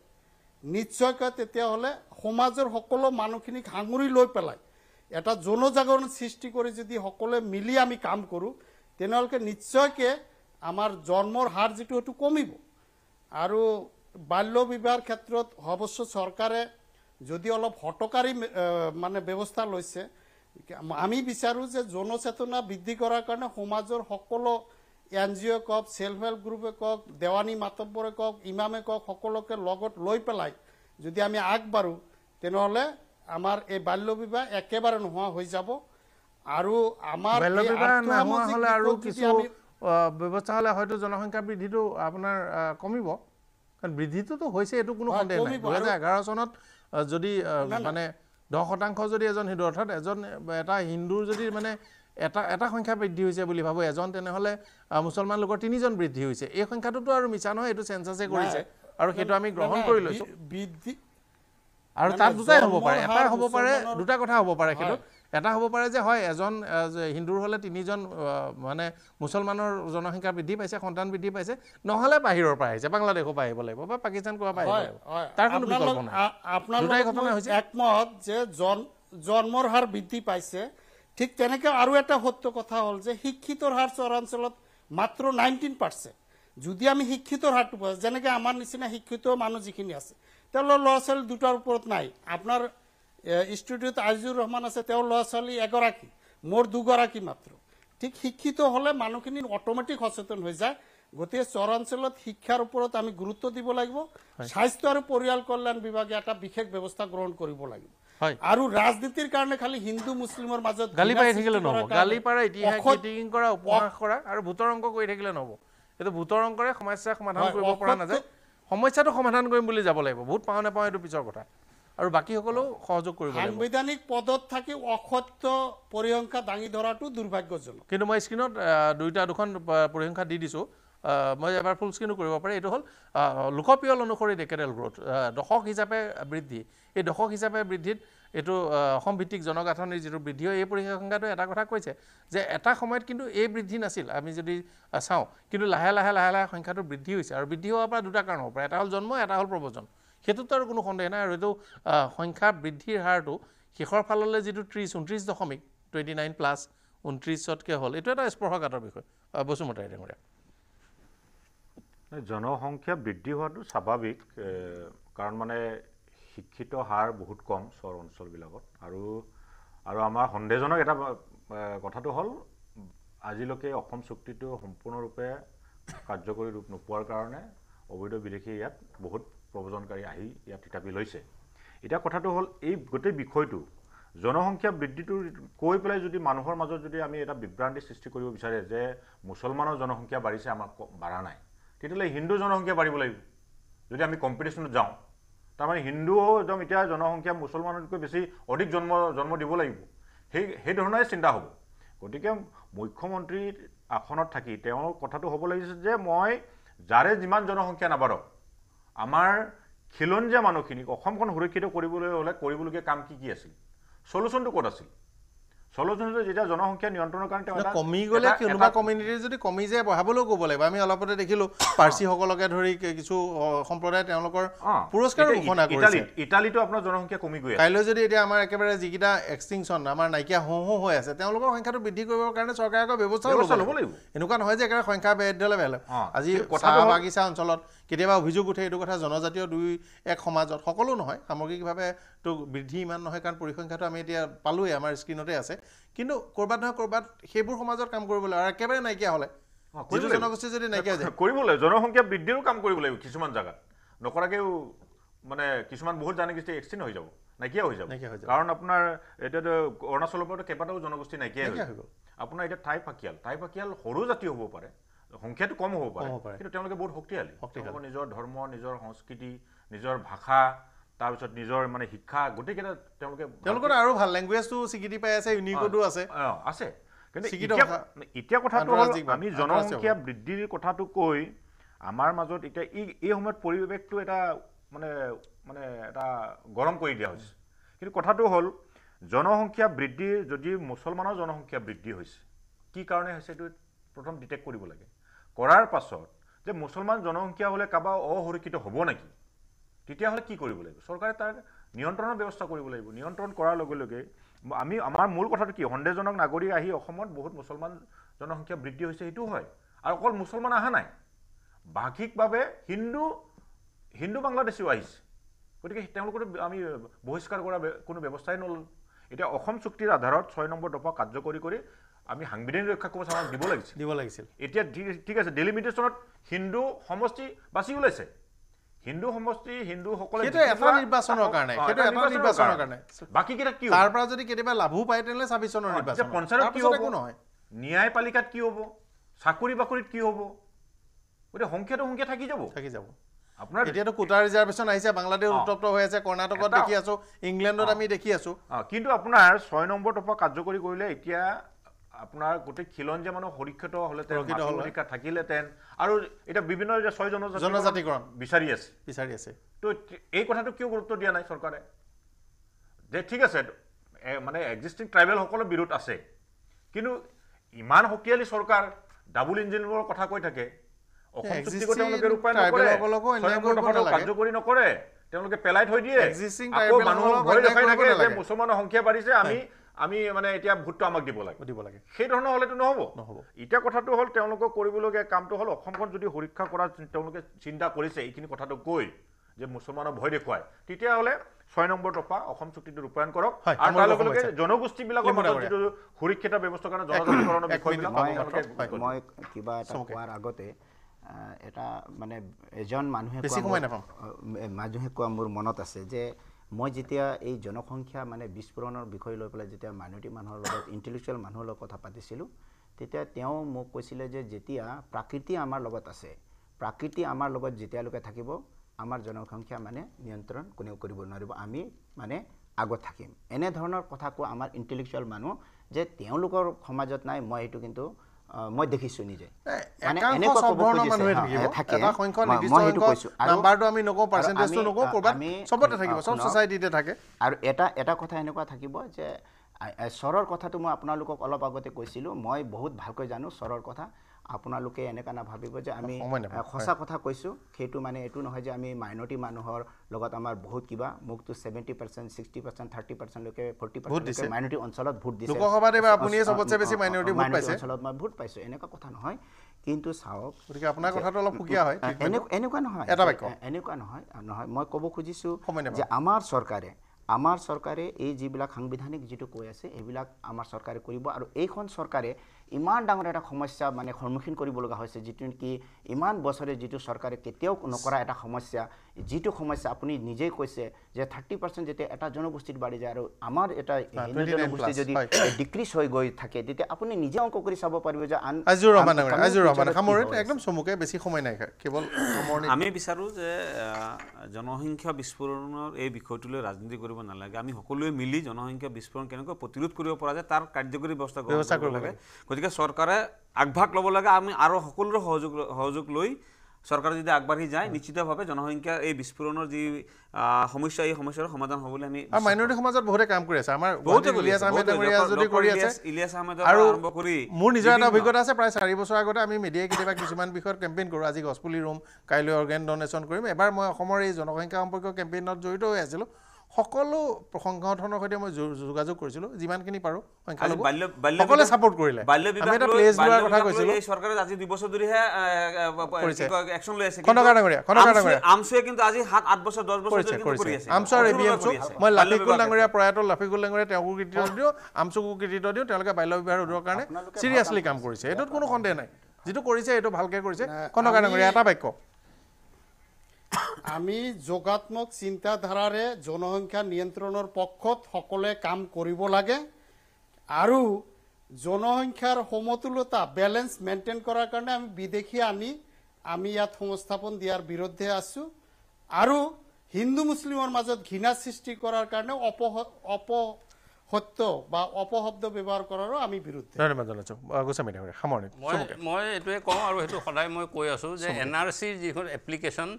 নিশ্চয়কৈ তেতিয়াহ'লে সমাজৰ সকলো মানুহখিনিক সাঙুৰি লৈ পেলাই এটা জনজাগৰণ সৃষ্টি কৰি যদি সকলোৱে মিলি আমি কাম কৰোঁ তেনেহ'লে নিশ্চয়কৈ আমাৰ জন্মৰ হাৰ যিটো সেইটো কমিব আৰু বাল্য বিবাহৰ ক্ষেত্ৰত অৱশ্যে চৰকাৰে যদি অলপ হটকাৰী মানে ব্যৱস্থা লৈছে আমি বিচাৰোঁ যে জনচেতনা বৃদ্ধি কৰাৰ কাৰণে সমাজৰ সকলো এন জি অ' কওক চেল্ফ হেল্প গ্ৰুপে কওক দেৱানী মাতব্বৰে কওক ইমামে কওক সকলোকে লগত লৈ পেলাই যদি আমি আগবাঢ়ো তেনেহ'লে আমাৰ এই বাল্য বিবাহ একেবাৰে নোহোৱা হৈ যাব আৰু আমাৰ
ব্যৱস্থা হ'লে হয়তো জনসংখ্যা বৃদ্ধিটো আপোনাৰ কমিব কাৰণ বৃদ্ধিটোতো হৈছে এইটো কোনো সন্দেহ নাই দুহেজাৰ এঘাৰ চনত যদি মানে দহ শতাংশ যদি এজন হিন্দু অৰ্থাৎ এজন এটা হিন্দুৰ যদি মানে এটা এটা সংখ্যা বৃদ্ধি হৈছে বুলি ভাবো এজন তেনেহলে মুছলমান লোকৰ তিনিজন বৃদ্ধি হৈছে এই সংখ্যাটোতো আৰু মিছা নহয় এইটো চেঞ্চাছে কৰিছে আৰু সেইটো আমি গ্ৰহণ কৰি লৈছো বৃদ্ধি আৰু তাত দুটাই হ'ব পাৰে এটা হ'ব পাৰে দুটা কথা হ'ব পাৰে সেইটো এটা হ'ব পাৰে যে হয় এজন হিন্দুৰ হ'লে তিনিজন মানে মুছলমানৰ জনসংখ্যা বৃদ্ধি পাইছে সন্তান বৃদ্ধি পাইছে নহ'লে বাহিৰৰ পৰা আহিছে বাংলাদেশৰ পৰা আহিব লাগিব বা পাকিস্তান ক'ৰ পৰা আহিব
তাৰ কোনো বিকল্প নাই আপোনাৰ একমত যে জন্মৰ হাৰ বৃদ্ধি পাইছে ঠিক তেনেকৈ আৰু এটা সত্য কথা হ'ল যে শিক্ষিতৰ হাৰ চৰাঞ্চলত মাত্ৰ নাইনটিন পাৰ্চেণ্ট যদি আমি শিক্ষিতৰ হাৰটো পাওঁ যেনেকৈ আমাৰ নিচিনা শিক্ষিত মানুহ যিখিনি আছে তেওঁলোকৰ ল'ৰা ছোৱালী দুটাৰ ওপৰত নাই আপোনাৰ ইনষ্টিটিউট আজিজুৰ ৰহমান আছে তেওঁৰ ল'ৰা ছোৱালী এগৰাকী মোৰ দুগৰাকী মাত্ৰ ঠিক শিক্ষিত হ'লে মানুহখিনি অট'মেটিক সচেতন হৈ যায় গতিকে চহৰাঞ্চলত শিক্ষাৰ ওপৰত আমি গুৰুত্ব দিব লাগিব স্বাস্থ্য আৰু পৰিয়াল কল্যাণ বিভাগে এটা বিশেষ ব্যৱস্থা গ্ৰহণ কৰিব লাগিব আৰু ৰাজনীতিৰ কাৰণে খালি হিন্দু মুছলিমৰ মাজত গালি পাই থাকিলে নহ'ব গালি পাৰা ইতিহাস কিটিং কৰা উপহাস কৰা আৰু ভূতৰ অংক থাকিলে
নহ'ব এইটো ভূতৰ সমস্যা সমাধান কৰিব পৰা নাযায় সমস্যাটো সমাধান কৰিম বুলি যাব লাগিব ভূত
পাওঁ নাপাওঁ এইটো পিছৰ কথা আৰু বাকীসকলেও সহযোগ কৰিব
সাংবিধানিক পদত থাকি
অসত্য পৰিসংখ্যা দাঙি ধৰাটো দুৰ্ভাগ্যজনক
কিন্তু মই স্ক্ৰীণত দুয়োটা দুখন পৰিসংখ্যা দি দিছোঁ মই এবাৰ ফুল স্ক্ৰীনো কৰিব পাৰি এইটো হ'ল লোকপিয়ল অনুসৰি ডেকেডেল গ্ৰ'থ দশক হিচাপে বৃদ্ধি এই দশক হিচাপে বৃদ্ধিত এইটো অসম ভিত্তিক জনগাঁথনিৰ যিটো বৃদ্ধি হয় এই পৰিসংখ্যাটোৱে এটা কথা কৈছে যে এটা সময়ত কিন্তু এই বৃদ্ধি নাছিল আমি যদি চাওঁ কিন্তু লাহে লাহে লাহে লাহে সংখ্যাটো বৃদ্ধি হৈছে আৰু বৃদ্ধি হোৱাৰ পৰা দুটা কাৰণ হ'ব পাৰে এটা হ'ল জন্ম এটা হ'ল প্ৰৱজন সেইটোত আৰু কোনো সন্দেহ নাই আৰু এইটো সংখ্যা বৃদ্ধিৰ হাৰটো শেষৰ ফাললৈ যিটো ত্ৰিছ ঊনত্ৰিছ দশমিক টুৱেণ্টি নাইন প্লাছ ঊনত্ৰিছতকৈ হ'ল এইটো এটা স্পৰ্শকাতৰ বিষয় বসুমতাৰী ডাঙৰীয়া
জনসংখ্যা বৃদ্ধি হোৱাটো স্বাভাৱিক কাৰণ মানে শিক্ষিত হাৰ বহুত কম চৰ অঞ্চলবিলাকত আৰু আৰু আমাৰ সন্দেহজনক এটা কথাটো হ'ল আজিলৈকে অসম চুক্তিটো সম্পূৰ্ণৰূপে কাৰ্যকৰী ৰূপ নোপোৱাৰ কাৰণে অবৈধ বিদেশী ইয়াত বহুত প্ৰব্ৰজনকাৰী আহি ইয়াত তিতাপি লৈছে এতিয়া কথাটো হ'ল এই গোটেই বিষয়টো জনসংখ্যা বৃদ্ধিটো কৈ পেলাই যদি মানুহৰ মাজত যদি আমি এটা বিভ্ৰান্তি সৃষ্টি কৰিব বিচাৰে যে মুছলমানৰ জনসংখ্যা বাঢ়িছে আমাক বাঢ়া নাই তেতিয়াহ'লে হিন্দু জনসংখ্যা বাঢ়িব লাগিব যদি আমি কম্পিটিশ্যনত যাওঁ তাৰমানে হিন্দু একদম এতিয়া জনসংখ্যা মুছলমানতকৈ বেছি অধিক জন্ম জন্ম দিব লাগিব সেই সেইধৰণে চিন্তা হ'ব গতিকে মুখ্যমন্ত্ৰী আসনত থাকি তেওঁৰ কথাটো হ'ব লাগিছিল যে মই যাৰে যিমান জনসংখ্যা নাবাঢ়ক আমাৰ খিলঞ্জীয়া মানুহখিনিক অসমখন সুৰক্ষিত কৰিবলৈ হ'লে কৰিবলগীয়া কাম কি কি আছিল চলুচনটো ক'ত আছিল
চলচোনটো যেতিয়া জনসংখ্যা নিয়ন্ত্ৰণৰ কাৰণে তেওঁ কমি গ'লে কোনোবা কমিউনিটিৰ যদি কমি যায় বঢ়াবলৈও ক'ব লাগিব আমি অলপতে দেখিলোঁ পাৰ্চীসকলকে ধৰি কিছু সম্প্ৰদায় তেওঁলোকৰ পুৰস্কাৰ ঘোষণা কৰিছে
ইটালীটো আপোনাৰ জনসংখ্যা কমি গৈ কাইলৈ
যদি এতিয়া আমাৰ একেবাৰে যিকেইটা এক্সটিংচন আমাৰ নাইকিয়া হওঁ হওঁ হৈ আছে তেওঁলোকৰ সংখ্যাটো বৃদ্ধি কৰিবৰ কাৰণে চৰকাৰে আকৌ ব্যৱস্থা ল'ব লাগিব এনেকুৱা নহয় যে একেবাৰে সংখ্যা বেদ দিলে বেলেগ আজি কথা বাগিচা অঞ্চলত কেতিয়াবা অভিযোগ উঠে এইটো কথা জনজাতীয় দুই এক সমাজত সকলো নহয় সামগ্ৰিকভাৱে তো বৃদ্ধি ইমান নহয় কাৰণ পৰিসংখ্যাটো আমি এতিয়া পালোঁৱেই আমাৰ স্ক্ৰীণতে আছে কিন্তু ক'ৰবাত নহয় ক'ৰবাত সেইবোৰ সমাজত কাম কৰিব কৰিবলৈ আৰু একেবাৰে নাইকিয়া হ'লে যিটো জনগোষ্ঠী যদি নাইকিয়া যায় লাগিব জনসংখ্যা বৃদ্ধিৰো কাম কৰিব লাগিব কিছুমান জেগাত নকৰাকৈও মানে
কিছুমান বহুত জনগোষ্ঠী এক্সটেণ্ড হৈ যাব নাইকিয়া হৈ যাব নাইকিয়া হৈ যাব কাৰণ আপোনাৰ এতিয়াতো অৰুণাচলৰ পৰাতো কেইবাটাও জনগোষ্ঠী নাইকিয়া হৈ গ'ল আপোনাৰ এতিয়া ঠাই ফাকিয়াল সৰু জাতি হ'ব পাৰে সংখ্যাটো
কম হ'ব পাৰে কিন্তু
তেওঁলোকে বহুত শক্তিশালী তেওঁলোকৰ নিজৰ ধৰ্ম নিজৰ সংস্কৃতি নিজৰ ভাষা তাৰপিছত নিজৰ মানে শিক্ষা গোটেইকেইটা তেওঁলোকে তেওঁলোকৰ আৰু ভাল
লেংগুৱেজটো স্বীকৃতি পাই আছে
ইউনিকোডো আছে আছে কিন্তু এতিয়া কথাটো হ'ল আমি জনসংখ্যা বৃদ্ধিৰ কথাটো কৈ আমাৰ মাজত এতিয়া এই এই সময়ত পৰিৱেশটো এটা মানে মানে এটা গৰম কৰি দিয়া হৈছে কিন্তু কথাটো হ'ল জনসংখ্যা বৃদ্ধি যদি মুছলমানৰ জনসংখ্যা বৃদ্ধি হৈছে কি কাৰণে হৈছে এইটো প্ৰথম ডিটেক্ট কৰিব লাগে কৰাৰ পাছত যে মুছলমান জনসংখ্যা হ'লে কাৰোবাৰ অসুৰক্ষিত হ'ব নেকি তেতিয়াহ'লে কি কৰিব লাগিব চৰকাৰে তাৰ নিয়ন্ত্ৰণৰ ব্যৱস্থা কৰিব লাগিব নিয়ন্ত্ৰণ কৰাৰ লগে লগে আমি আমাৰ মূল কথাটো কি সন্দেহজনক নাগৰিক আহি অসমত বহুত মুছলমান জনসংখ্যা বৃদ্ধি হৈছে সেইটো হয় আৰু অকল মুছলমান অহা নাই বাৰ্ষিকভাৱে হিন্দু হিন্দু বাংলাদেশীও আহিছে গতিকে তেওঁলোকৰ আমি বহিষ্কাৰ কৰা কোনো ব্যৱস্থাই নল'লোঁ এতিয়া অসম চুক্তিৰ আধাৰত ছয় নম্বৰ দফা কাৰ্যকৰী কৰি আমি সাংবিধান ৰক্ষা কৰিব চাওঁ দিব লাগিছিল দিব লাগিছিল এতিয়া ঠিক আছে ডেলিমিটেশ্যনত হিন্দু সমষ্টি বাছি ওলাইছে হিন্দু সমষ্টি হিন্দুসকলে নিৰ্বাচনৰ কাৰণে বাকীকেইটা কি তাৰ পৰা যদি কেতিয়াবা লাভো পায় তেনেহ'লে ছাব্বিছ
নিৰ্বাচন পঞ্চায়ত কি হ'ব ন্যায়পালিকাত কি হ'ব চাকৰি বাকৰিত কি হ'ব গতিকে সংখ্যাটো সংখ্যা থাকি যাব থাকি যাব আপোনাৰ এতিয়াতো কোটা ৰিজাৰ্ভেশ্যন আহিছে বাংলাদেশ উত্তপ্ত হৈ আছে কৰ্ণাটকত দেখি আছো ইংলেণ্ডত আমি দেখি আছো কিন্তু আপোনাৰ ছয় নম্বৰ দফা কাৰ্যকৰী
কৰিলে এতিয়া আপোনাৰ গোটেই খিলঞ্জীয়া মানুহ সুৰক্ষিত হ'লে থাকিলেহেঁতেন আৰু এতিয়া বিভিন্ন জনজাতিকৰণ বিচাৰি আছে বিচাৰি আছে তো এই কথাটো কিয় গুৰুত্ব দিয়া নাই চৰকাৰে যে ঠিক আছে মানে এক্সিষ্টিং ট্ৰাইবেলসকলৰ বিৰোধ আছে কিন্তু ইমান শক্তিশালী চৰকাৰ ডাবুল ইঞ্জিনৰ কথা কৈ থাকে
কাৰ্যকৰী
নকৰে তেওঁলোকে পেলাই থৈ দিয়ে মুছলমানৰ সংখ্যা বাঢ়িছে আমি আমি মানে এতিয়া ভোটটো আমাক দিব লাগে দিব লাগে সেই ধৰণৰ হ'লেতো নহ'ব নহ'ব এতিয়া কথাটো হ'ল তেওঁলোকক কৰিবলগীয়া কামটো হ'ল অসমখন যদি সুৰক্ষা কৰা তেওঁলোকে চিন্তা কৰিছে এইখিনি কথাটো কৈ যে মুছলমানক ভয় দেখুৱাই তেতিয়াহ'লে ছয় নম্বৰ দফা অসম চুক্তিটো ৰূপায়ণ কৰক আৰু তাৰ লগে লগে জনগোষ্ঠীবিলাকৰ সুৰক্ষিত ব্যৱস্থাৰ কাৰণে মই
কিবা এটা কোৱাৰ আগতে এটা মানে এজন মানুহে মানুহে কোৱা মোৰ মনত আছে যে মই যেতিয়া এই জনসংখ্যা মানে বিস্ফোৰণৰ বিষয় লৈ পেলাই যেতিয়া মাইনৰিটি মানুহৰ লগত ইণ্টেলেকচুৱেল মানুহৰ লগত কথা পাতিছিলোঁ তেতিয়া তেওঁ মোক কৈছিলে যে যেতিয়া প্ৰাকৃতি আমাৰ লগত আছে প্ৰাকৃতি আমাৰ লগত যেতিয়ালৈকে থাকিব আমাৰ জনসংখ্যা মানে নিয়ন্ত্ৰণ কোনেও কৰিব নোৱাৰিব আমি মানে আগত থাকিম এনেধৰণৰ কথা কোৱা আমাৰ ইণ্টেলেকচুৱেল মানুহ যে তেওঁলোকৰ সমাজত নাই মই সেইটো কিন্তু মই দেখিছো নিজে আৰু এটা এটা কথা এনেকুৱা থাকিব যে চৰৰ কথাটো মই আপোনালোকক অলপ আগতে কৈছিলোঁ মই বহুত ভালকৈ জানো চৰৰ কথা আপোনালোকে এনেকুৱা নাভাবিব যে আমি সঁচা কথা কৈছোঁ সেইটো মানে এইটো নহয় যে আমি মাইনৰিটি মানুহৰ লগত আমাৰ বহুত কিবা মোকতো seventy percent sixty percent thirty পাৰ্চেণ্টলৈকে ফৰ্টি পাৰ্চেণ্ট মাইনৰিটি অঞ্চলত ভোট দিছে অঞ্চলত মই ভোট পাইছোঁ এনেকুৱা কথা নহয় কিন্তু চাওক গতিকে আপোনাৰ কথাটো অলপ সুকীয়া হয় এনেকুৱা নহয় এটা বাক্য এনেকুৱা নহয় নহয় মই ক'ব খুজিছো যে আমাৰ চৰকাৰে আমাৰ চৰকাৰে এই যিবিলাক সাংবিধানিক যিটো কৈ আছে এইবিলাক আমাৰ চৰকাৰে কৰিব আৰু এইখন চৰকাৰে ইমান ডাঙৰ এটা সমস্যা মানে সন্মুখীন কৰিবলগা হৈছে যিটো নেকি ইমান বছৰে যিটো চৰকাৰে কেতিয়াও নকৰা এটা সমস্যা যেটো সমস্যা আপুনি নিজে কৈছে যে থাৰ্টি পাৰ্চেণ্ট যেতিয়া এটা জনগোষ্ঠীত বাঢ়ি যায় আৰু আমাৰ এটা জনগোষ্ঠী যদি ডিক্ৰিজ হৈ গৈ থাকে তেতিয়া আপুনি নিজে অংক কৰি চাব পাৰিব যে
আমি বিচাৰোঁ যে জনসংখ্যা বিস্ফোৰণৰ এই বিষয়টোলৈ ৰাজনীতি কৰিব নালাগে আমি সকলোৱে মিলি জনসংখ্যা বিস্ফোৰণ কেনেকৈ প্ৰতিৰোধ কৰিব পৰা যায় তাৰ কাৰ্যকৰী ব্যৱস্থা কৰিব লাগে গতিকে চৰকাৰে আগভাগ ল'ব লাগে আমি আৰু সকলোৰে সহযোগ সহযোগ লৈ চৰকাৰে যদি আগবাঢ়ি যায় নিশ্চিতভাৱে জনসংখ্যা এই বিস্ফোৰণৰ যি সমস্যা এই সমস্যাৰ সমাধান হ'বলৈ আমি মাইনৰিটি
সমাজত বহুতে কাম
কৰি আছে আমাৰ বহুতে ইলিয়াছ আহমেদ যদি কৰি আছে ইলিয়াছ আহমেদ আৰম্ভ কৰি মোৰ নিজৰ এটা অভিজ্ঞতা
আছে প্ৰায় চাৰি বছৰ আগতে আমি মিডিয়াই কেতিয়াবা কিছুমান বিষয়ত কেম্পেইন কৰোঁ আজি গছপুলি ৰুম কাইলৈ অৰ্গেন ডনেশ্যন কৰিম এবাৰ মই অসমৰ এই জনসংখ্যা সম্পৰ্কীয় কেম্পেইনত জড়িত হৈ আছিলোঁ সকলো সংগঠনৰ সৈতে মই যোগাযোগ কৰিছিলোঁ যিমানখিনি পাৰোঁ সংখ্যালঘুসকলে ছাপৰ্ট কৰিলে
মই লাফিকুল ডাঙৰীয়া
প্ৰয়াত লাফিকুল ডাঙৰীয়া তেওঁকো কৃতিত্ব দিওঁ আমচুকো কৃতিত্ব দিওঁ তেওঁলোকে বাল্য বিবাহ ৰোধৰ কাৰণে চিৰিয়াছলি কাম কৰিছে এইটোত কোনো সন্দেহ নাই যিটো কৰিছে এইটো ভালকৈ কৰিছে
কনকা ডাঙৰীয়া এটা বাক্য আমি যোগাত্মক চিন্তাধাৰাৰে জনসংখ্যা নিয়ন্ত্ৰণৰ পক্ষত সকলোৱে কাম কৰিব লাগে আৰু জনসংখ্যাৰ সমতুলতা বেলেঞ্চ মেইনটেইন কৰাৰ কাৰণে আমি বিদেশী আনি আমি ইয়াত সংস্থাপন দিয়াৰ বিৰুদ্ধে আছোঁ আৰু হিন্দু মুছলিমৰ মাজত ঘৃণা সৃষ্টি কৰাৰ কাৰণে অপ সত্য বা অপশব্দ ব্যৱহাৰ কৰাৰো আমি বিৰুদ্ধে
ধন্যবাদ জনাইছোঁ মই
মই
এইটোৱে কওঁ আৰু সেইটো সদায় মই
কৈ আছোঁ যে এন আৰ চিৰ যিখন এপ্লিকেশ্যন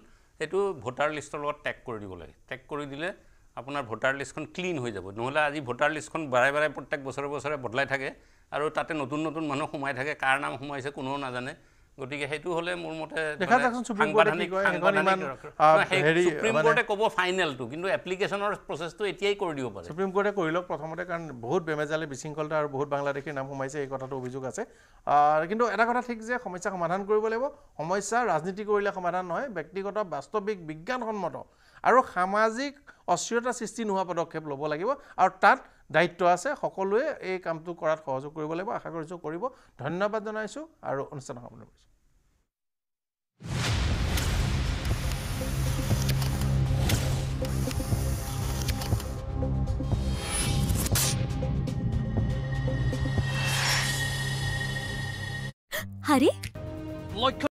সেইটো ভোটাৰ লিষ্টৰ লগত টেগ কৰি দিব লাগে টেগ কৰি দিলে আপোনাৰ ভোটাৰ লিষ্টখন ক্লিন হৈ যাব নহ'লে আজি ভোটাৰ লিষ্টখন বাৰে বাৰে প্ৰত্যেক বছৰে বছৰে বদলাই থাকে আৰু তাতে নতুন নতুন মানুহ সোমাই থাকে কাৰ নাম সোমাইছে কোনেও নাজানে গতিকে সেইটো হ'লে মোৰ মতে সুপ্ৰিম কোৰ্টে ক'ব ফাইনেলটো কিন্তু এপ্লিকেশ্যনৰ প্ৰচেছটো এতিয়াই কৰি দিব পাৰে
সুপ্ৰিম কোৰ্টে কৰি লওক প্ৰথমতে কাৰণ বহুত বেমেজালে বিশৃংখলতা আৰু বহুত বাংলাদেশীৰ নাম সোমাইছে এই কথাটো অভিযোগ আছে কিন্তু এটা কথা ঠিক যে সমস্যা সমাধান কৰিব লাগিব সমস্যা ৰাজনীতি কৰিলে সমাধান নহয় ব্যক্তিগত বাস্তৱিক বিজ্ঞানসন্মত আৰু সামাজিক অস্থিৰতা সৃষ্টি নোহোৱা পদক্ষেপ ল'ব লাগিব আৰু তাত দায়িত্ব আছে সকলোৱে এই কামটো কৰাত সহযোগ কৰিব লাগিব আশা কৰিছোঁ কৰিব ধন্যবাদ জনাইছোঁ আৰু অনুষ্ঠান সামৰণি কৰিছোঁ
अरे